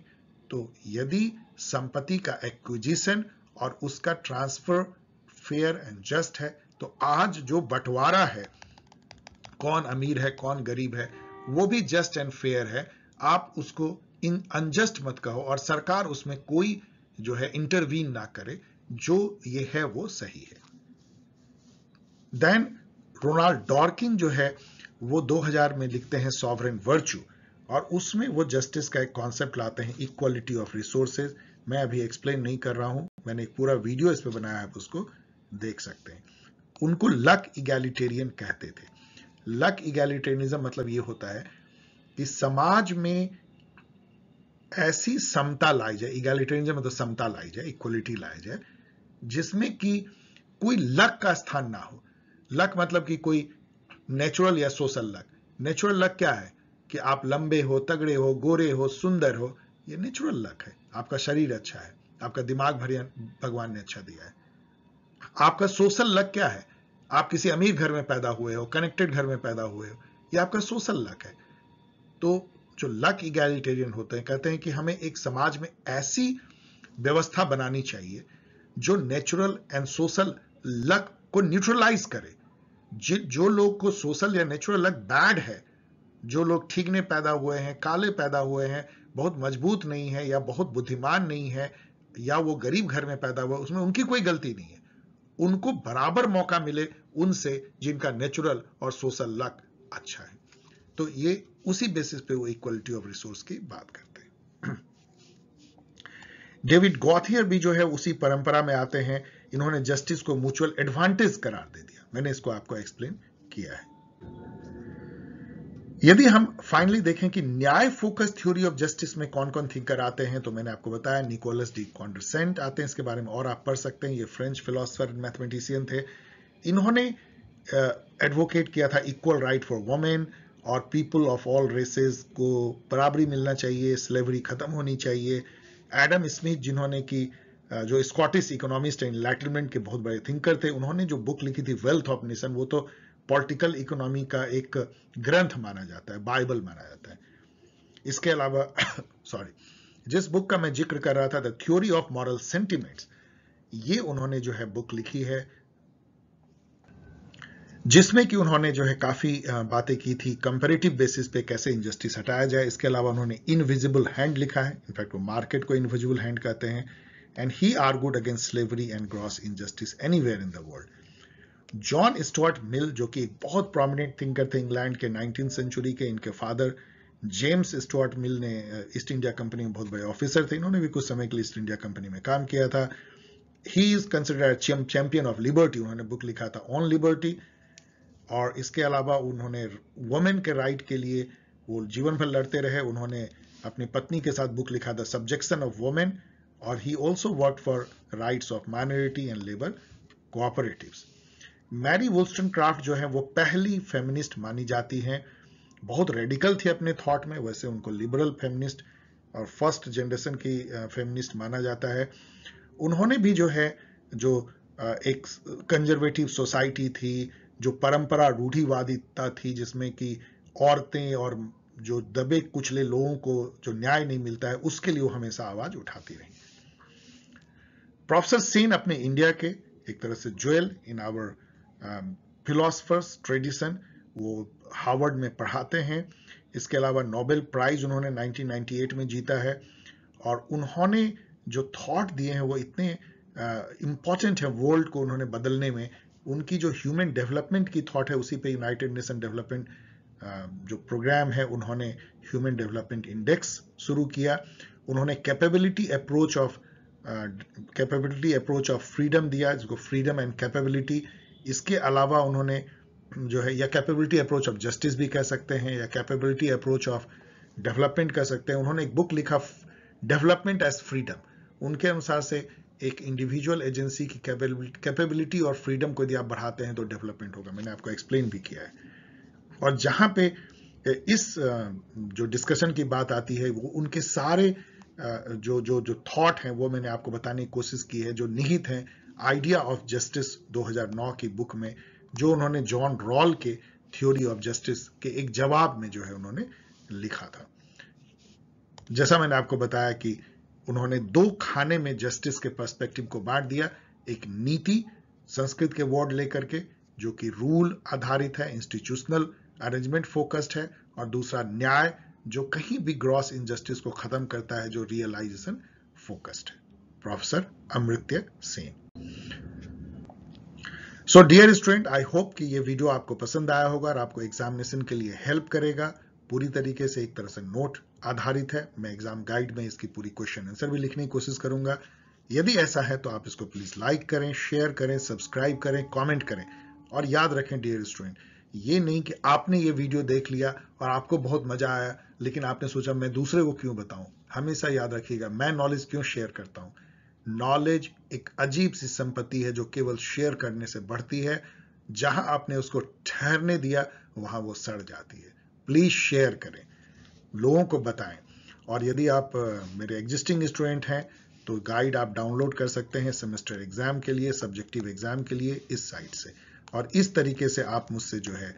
तो यदि संपत्ति का एक्विजिशन और उसका ट्रांसफर फेयर एंड जस्ट है तो आज जो बंटवारा है कौन अमीर है कौन गरीब है वो भी जस्ट एंड फेयर है आप उसको इन अनजस्ट मत कहो और सरकार उसमें कोई जो है इंटरवीन ना करे जो ये है वो सही है देन रोनाल्ड डॉर्किन जो है वो 2000 में लिखते हैं सॉवरेन वर्च्यू और उसमें वो जस्टिस का एक कॉन्सेप्ट लाते हैं इक्वालिटी ऑफ रिसोर्सेज मैं अभी एक्सप्लेन नहीं कर रहा हूं मैंने एक पूरा वीडियो इस पर बनाया आप उसको देख सकते हैं उनको लक इगैलिटेरियन कहते थे लक इगैलिटेरियनिज्म मतलब ये होता है कि समाज में ऐसी समता लाई जाए इगैलिटेरियनिज्म मतलब समता लाई जाए इक्वलिटी लाई जाए जिसमें कि कोई लक का स्थान ना हो लक मतलब कि कोई नेचुरल या सोशल लक नेचुरल लक क्या है कि आप लंबे हो तगड़े हो गोरे हो सुंदर हो ये नेचुरल लक है आपका शरीर अच्छा है आपका दिमाग भर भगवान ने अच्छा दिया है आपका सोशल लक क्या है आप किसी अमीर घर में पैदा हुए हो कनेक्टेड घर में पैदा हुए हो ये आपका सोशल लक है तो जो लक इगैलिटेरियन होते हैं कहते हैं कि हमें एक समाज में ऐसी व्यवस्था बनानी चाहिए जो नेचुरल एंड सोशल लक को न्यूट्रलाइज करे जो लोग को सोशल या नेचुरल लक बैड है जो लोग ठीकने पैदा हुए हैं काले पैदा हुए हैं बहुत मजबूत नहीं है या बहुत बुद्धिमान नहीं है या वो गरीब घर में पैदा हुआ उसमें उनकी कोई गलती नहीं है उनको बराबर मौका मिले उनसे जिनका नेचुरल और सोशल लक अच्छा है तो ये उसी बेसिस पे वो इक्वलिटी ऑफ रिसोर्स की बात करते हैं डेविड गॉथियर भी जो है उसी परंपरा में आते हैं इन्होंने जस्टिस को म्यूचुअल एडवांटेज करार दे दिया मैंने इसको आपको एक्सप्लेन किया है यदि हम फाइनली देखें कि न्याय फोकस थ्योरी ऑफ जस्टिस में कौन कौन थिंकर आते हैं तो मैंने आपको बताया निकोलस डी कॉन्डरसेंट आते हैं इसके बारे में और आप पढ़ सकते हैं ये फ्रेंच फिलोसफर मैथमेटिशियन थे इन्होंने एडवोकेट uh, किया था इक्वल राइट फॉर वोमेन और पीपल ऑफ ऑल रेसेस को बराबरी मिलना चाहिए स्लेवरी खत्म होनी चाहिए एडम स्मिथ जिन्होंने की uh, जो स्कॉटिश इकोनॉमिस्ट एंड लैटलमेंट के बहुत बड़े थिंकर थे उन्होंने जो बुक लिखी थी वेल्थ ऑफ नेशन वो तो पॉलिटिकल इकोनॉमी का एक ग्रंथ माना जाता है बाइबल माना जाता है इसके अलावा सॉरी (coughs) जिस बुक का मैं जिक्र कर रहा था the theory of moral sentiment ये उन्होंने जो है बुक लिखी है जिसमें कि उन्होंने जो है काफी बातें की थी कंपेरेटिव बेसिस पे कैसे इंजस्टिस हटाया जाए इसके अलावा उन्होंने इनविजिबल हैंड लिखा है इनफैक्ट वो मार्केट को इनविजिबल हैंड कहते हैं and he are good against slavery and gross injustice any in the world John Stuart Mill जो कि बहुत प्रोमिनेंट थिंकर थे इंग्लैंड के नाइनटीन सेंचुरी के इनके फादर जेम्स स्टुअर्ट मिल ने ईस्ट इंडिया कंपनी में बहुत बड़े ऑफिसर थे इन्होंने भी कुछ समय के लिए ईस्ट इंडिया कंपनी में काम किया था he is considered champion of liberty उन्होंने बुक लिखा था ऑन लिबर्टी और इसके अलावा उन्होंने वुमेन के राइट के लिए वो जीवन भर लड़ते रहे उन्होंने अपनी पत्नी के साथ बुक लिखा था सब्जेक्शन ऑफ वुमेन और he also work for rights of minority and labour cooperatives Mary Wollstonecraft जो है वो पहली फेमिनिस्ट मानी जाती हैं बहुत रेडिकल थी अपने थॉट में वैसे उनको लिबरल फेमिनिस्ट और फर्स्ट जनरेशन की फेमिनिस्ट माना जाता है उन्होंने भी जो है जो एक कंजर्वेटिव सोसाइटी थी जो परंपरा रूढ़िवादिता थी जिसमें कि औरतें और जो दबे कुचले लोगों को जो न्याय नहीं मिलता है उसके लिए वो हमेशा आवाज उठाती रही प्रोफेसर सीन अपने इंडिया के एक तरह से jewel in our philosophers um, tradition वो हार्वर्ड में पढ़ाते हैं इसके अलावा नोबेल प्राइज उन्होंने 1998 में जीता है और उन्होंने जो थॉट दिए हैं वो इतने इम्पॉर्टेंट है वर्ल्ड को उन्होंने बदलने में उनकी जो ह्यूमन डेवलपमेंट की थॉट है उसी पे यूनाइटेड नेशन डेवलपमेंट जो प्रोग्राम है उन्होंने ह्यूमन डेवलपमेंट इंडेक्स शुरू किया उन्होंने capability approach of capability approach of freedom दिया जिसको फ्रीडम एंड कैपेबिलिटी इसके अलावा उन्होंने जो है या कैपेबिलिटी अप्रोच ऑफ जस्टिस भी कह सकते हैं या कैपेबिलिटी अप्रोच ऑफ डेवलपमेंट कह सकते हैं उन्होंने एक बुक लिखा डेवलपमेंट एज फ्रीडम उनके अनुसार से एक इंडिविजुअल एजेंसी की कैपेबिलिटी और फ्रीडम को यदि आप बढ़ाते हैं तो डेवलपमेंट होगा मैंने आपको एक्सप्लेन भी किया है और जहां पे इस जो डिस्कशन की बात आती है वो उनके सारे जो जो जो थॉट हैं वो मैंने आपको बताने की कोशिश की है जो निहित हैं आइडिया ऑफ जस्टिस 2009 की बुक में जो उन्होंने जॉन रॉल के थ्योरी ऑफ जस्टिस के एक जवाब में जो है उन्होंने लिखा था जैसा मैंने आपको बताया कि उन्होंने दो खाने में जस्टिस के पर्सपेक्टिव को बांट दिया एक नीति संस्कृत के वर्ड लेकर के जो कि रूल आधारित है इंस्टीट्यूशनल अरेंजमेंट फोकस्ड है और दूसरा न्याय जो कहीं भी ग्रॉस इनजस्टिस को खत्म करता है जो रियलाइजेशन फोकस्ड है professor Amartya Sen so dear student I hope कि ये वीडियो आपको पसंद आया होगा और आपको एग्जामिनेशन के लिए हेल्प करेगा पूरी तरीके से एक तरह से नोट आधारित है मैं एग्जाम गाइड में इसकी पूरी क्वेश्चन आंसर भी लिखने की कोशिश करूंगा यदि ऐसा है तो आप इसको प्लीज लाइक करें शेयर करें सब्सक्राइब करें कमेंट करें और याद रखें डियर स्टूडेंट ये नहीं कि आपने ये वीडियो देख लिया और आपको बहुत मजा आया लेकिन आपने सोचा मैं दूसरे को क्यों बताऊं हमेशा याद रखिएगा मैं नॉलेज क्यों शेयर करता हूं नॉलेज एक अजीब सी संपत्ति है जो केवल शेयर करने से बढ़ती है जहां आपने उसको ठहरने दिया वहां वो सड़ जाती है प्लीज शेयर करें लोगों को बताएं और यदि आप मेरे एग्जिस्टिंग स्टूडेंट हैं तो गाइड आप डाउनलोड कर सकते हैं सेमेस्टर एग्जाम के लिए सब्जेक्टिव एग्जाम के लिए इस साइट से और इस तरीके से आप मुझसे जो है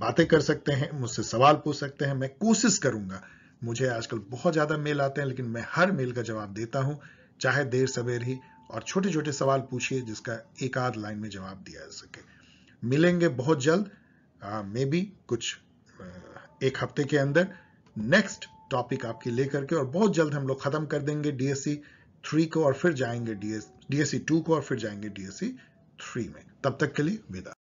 बातें कर सकते हैं मुझसे सवाल पूछ सकते हैं मैं कोशिश करूंगा मुझे आजकल बहुत ज़्यादा मेल आते हैं लेकिन मैं हर मेल का जवाब देता हूं चाहे देर सवेर ही और छोटे छोटे सवाल पूछिए जिसका एक आध लाइन में जवाब दिया जा सके मिलेंगे बहुत जल्द मे बी कुछ एक हफ्ते के अंदर नेक्स्ट टॉपिक आपके लेकर के और बहुत जल्द हम लोग खत्म कर देंगे डीएससी थ्री को और फिर जाएंगे डीएस डीएससी टू को और फिर जाएंगे डीएससी थ्री में तब तक के लिए विदा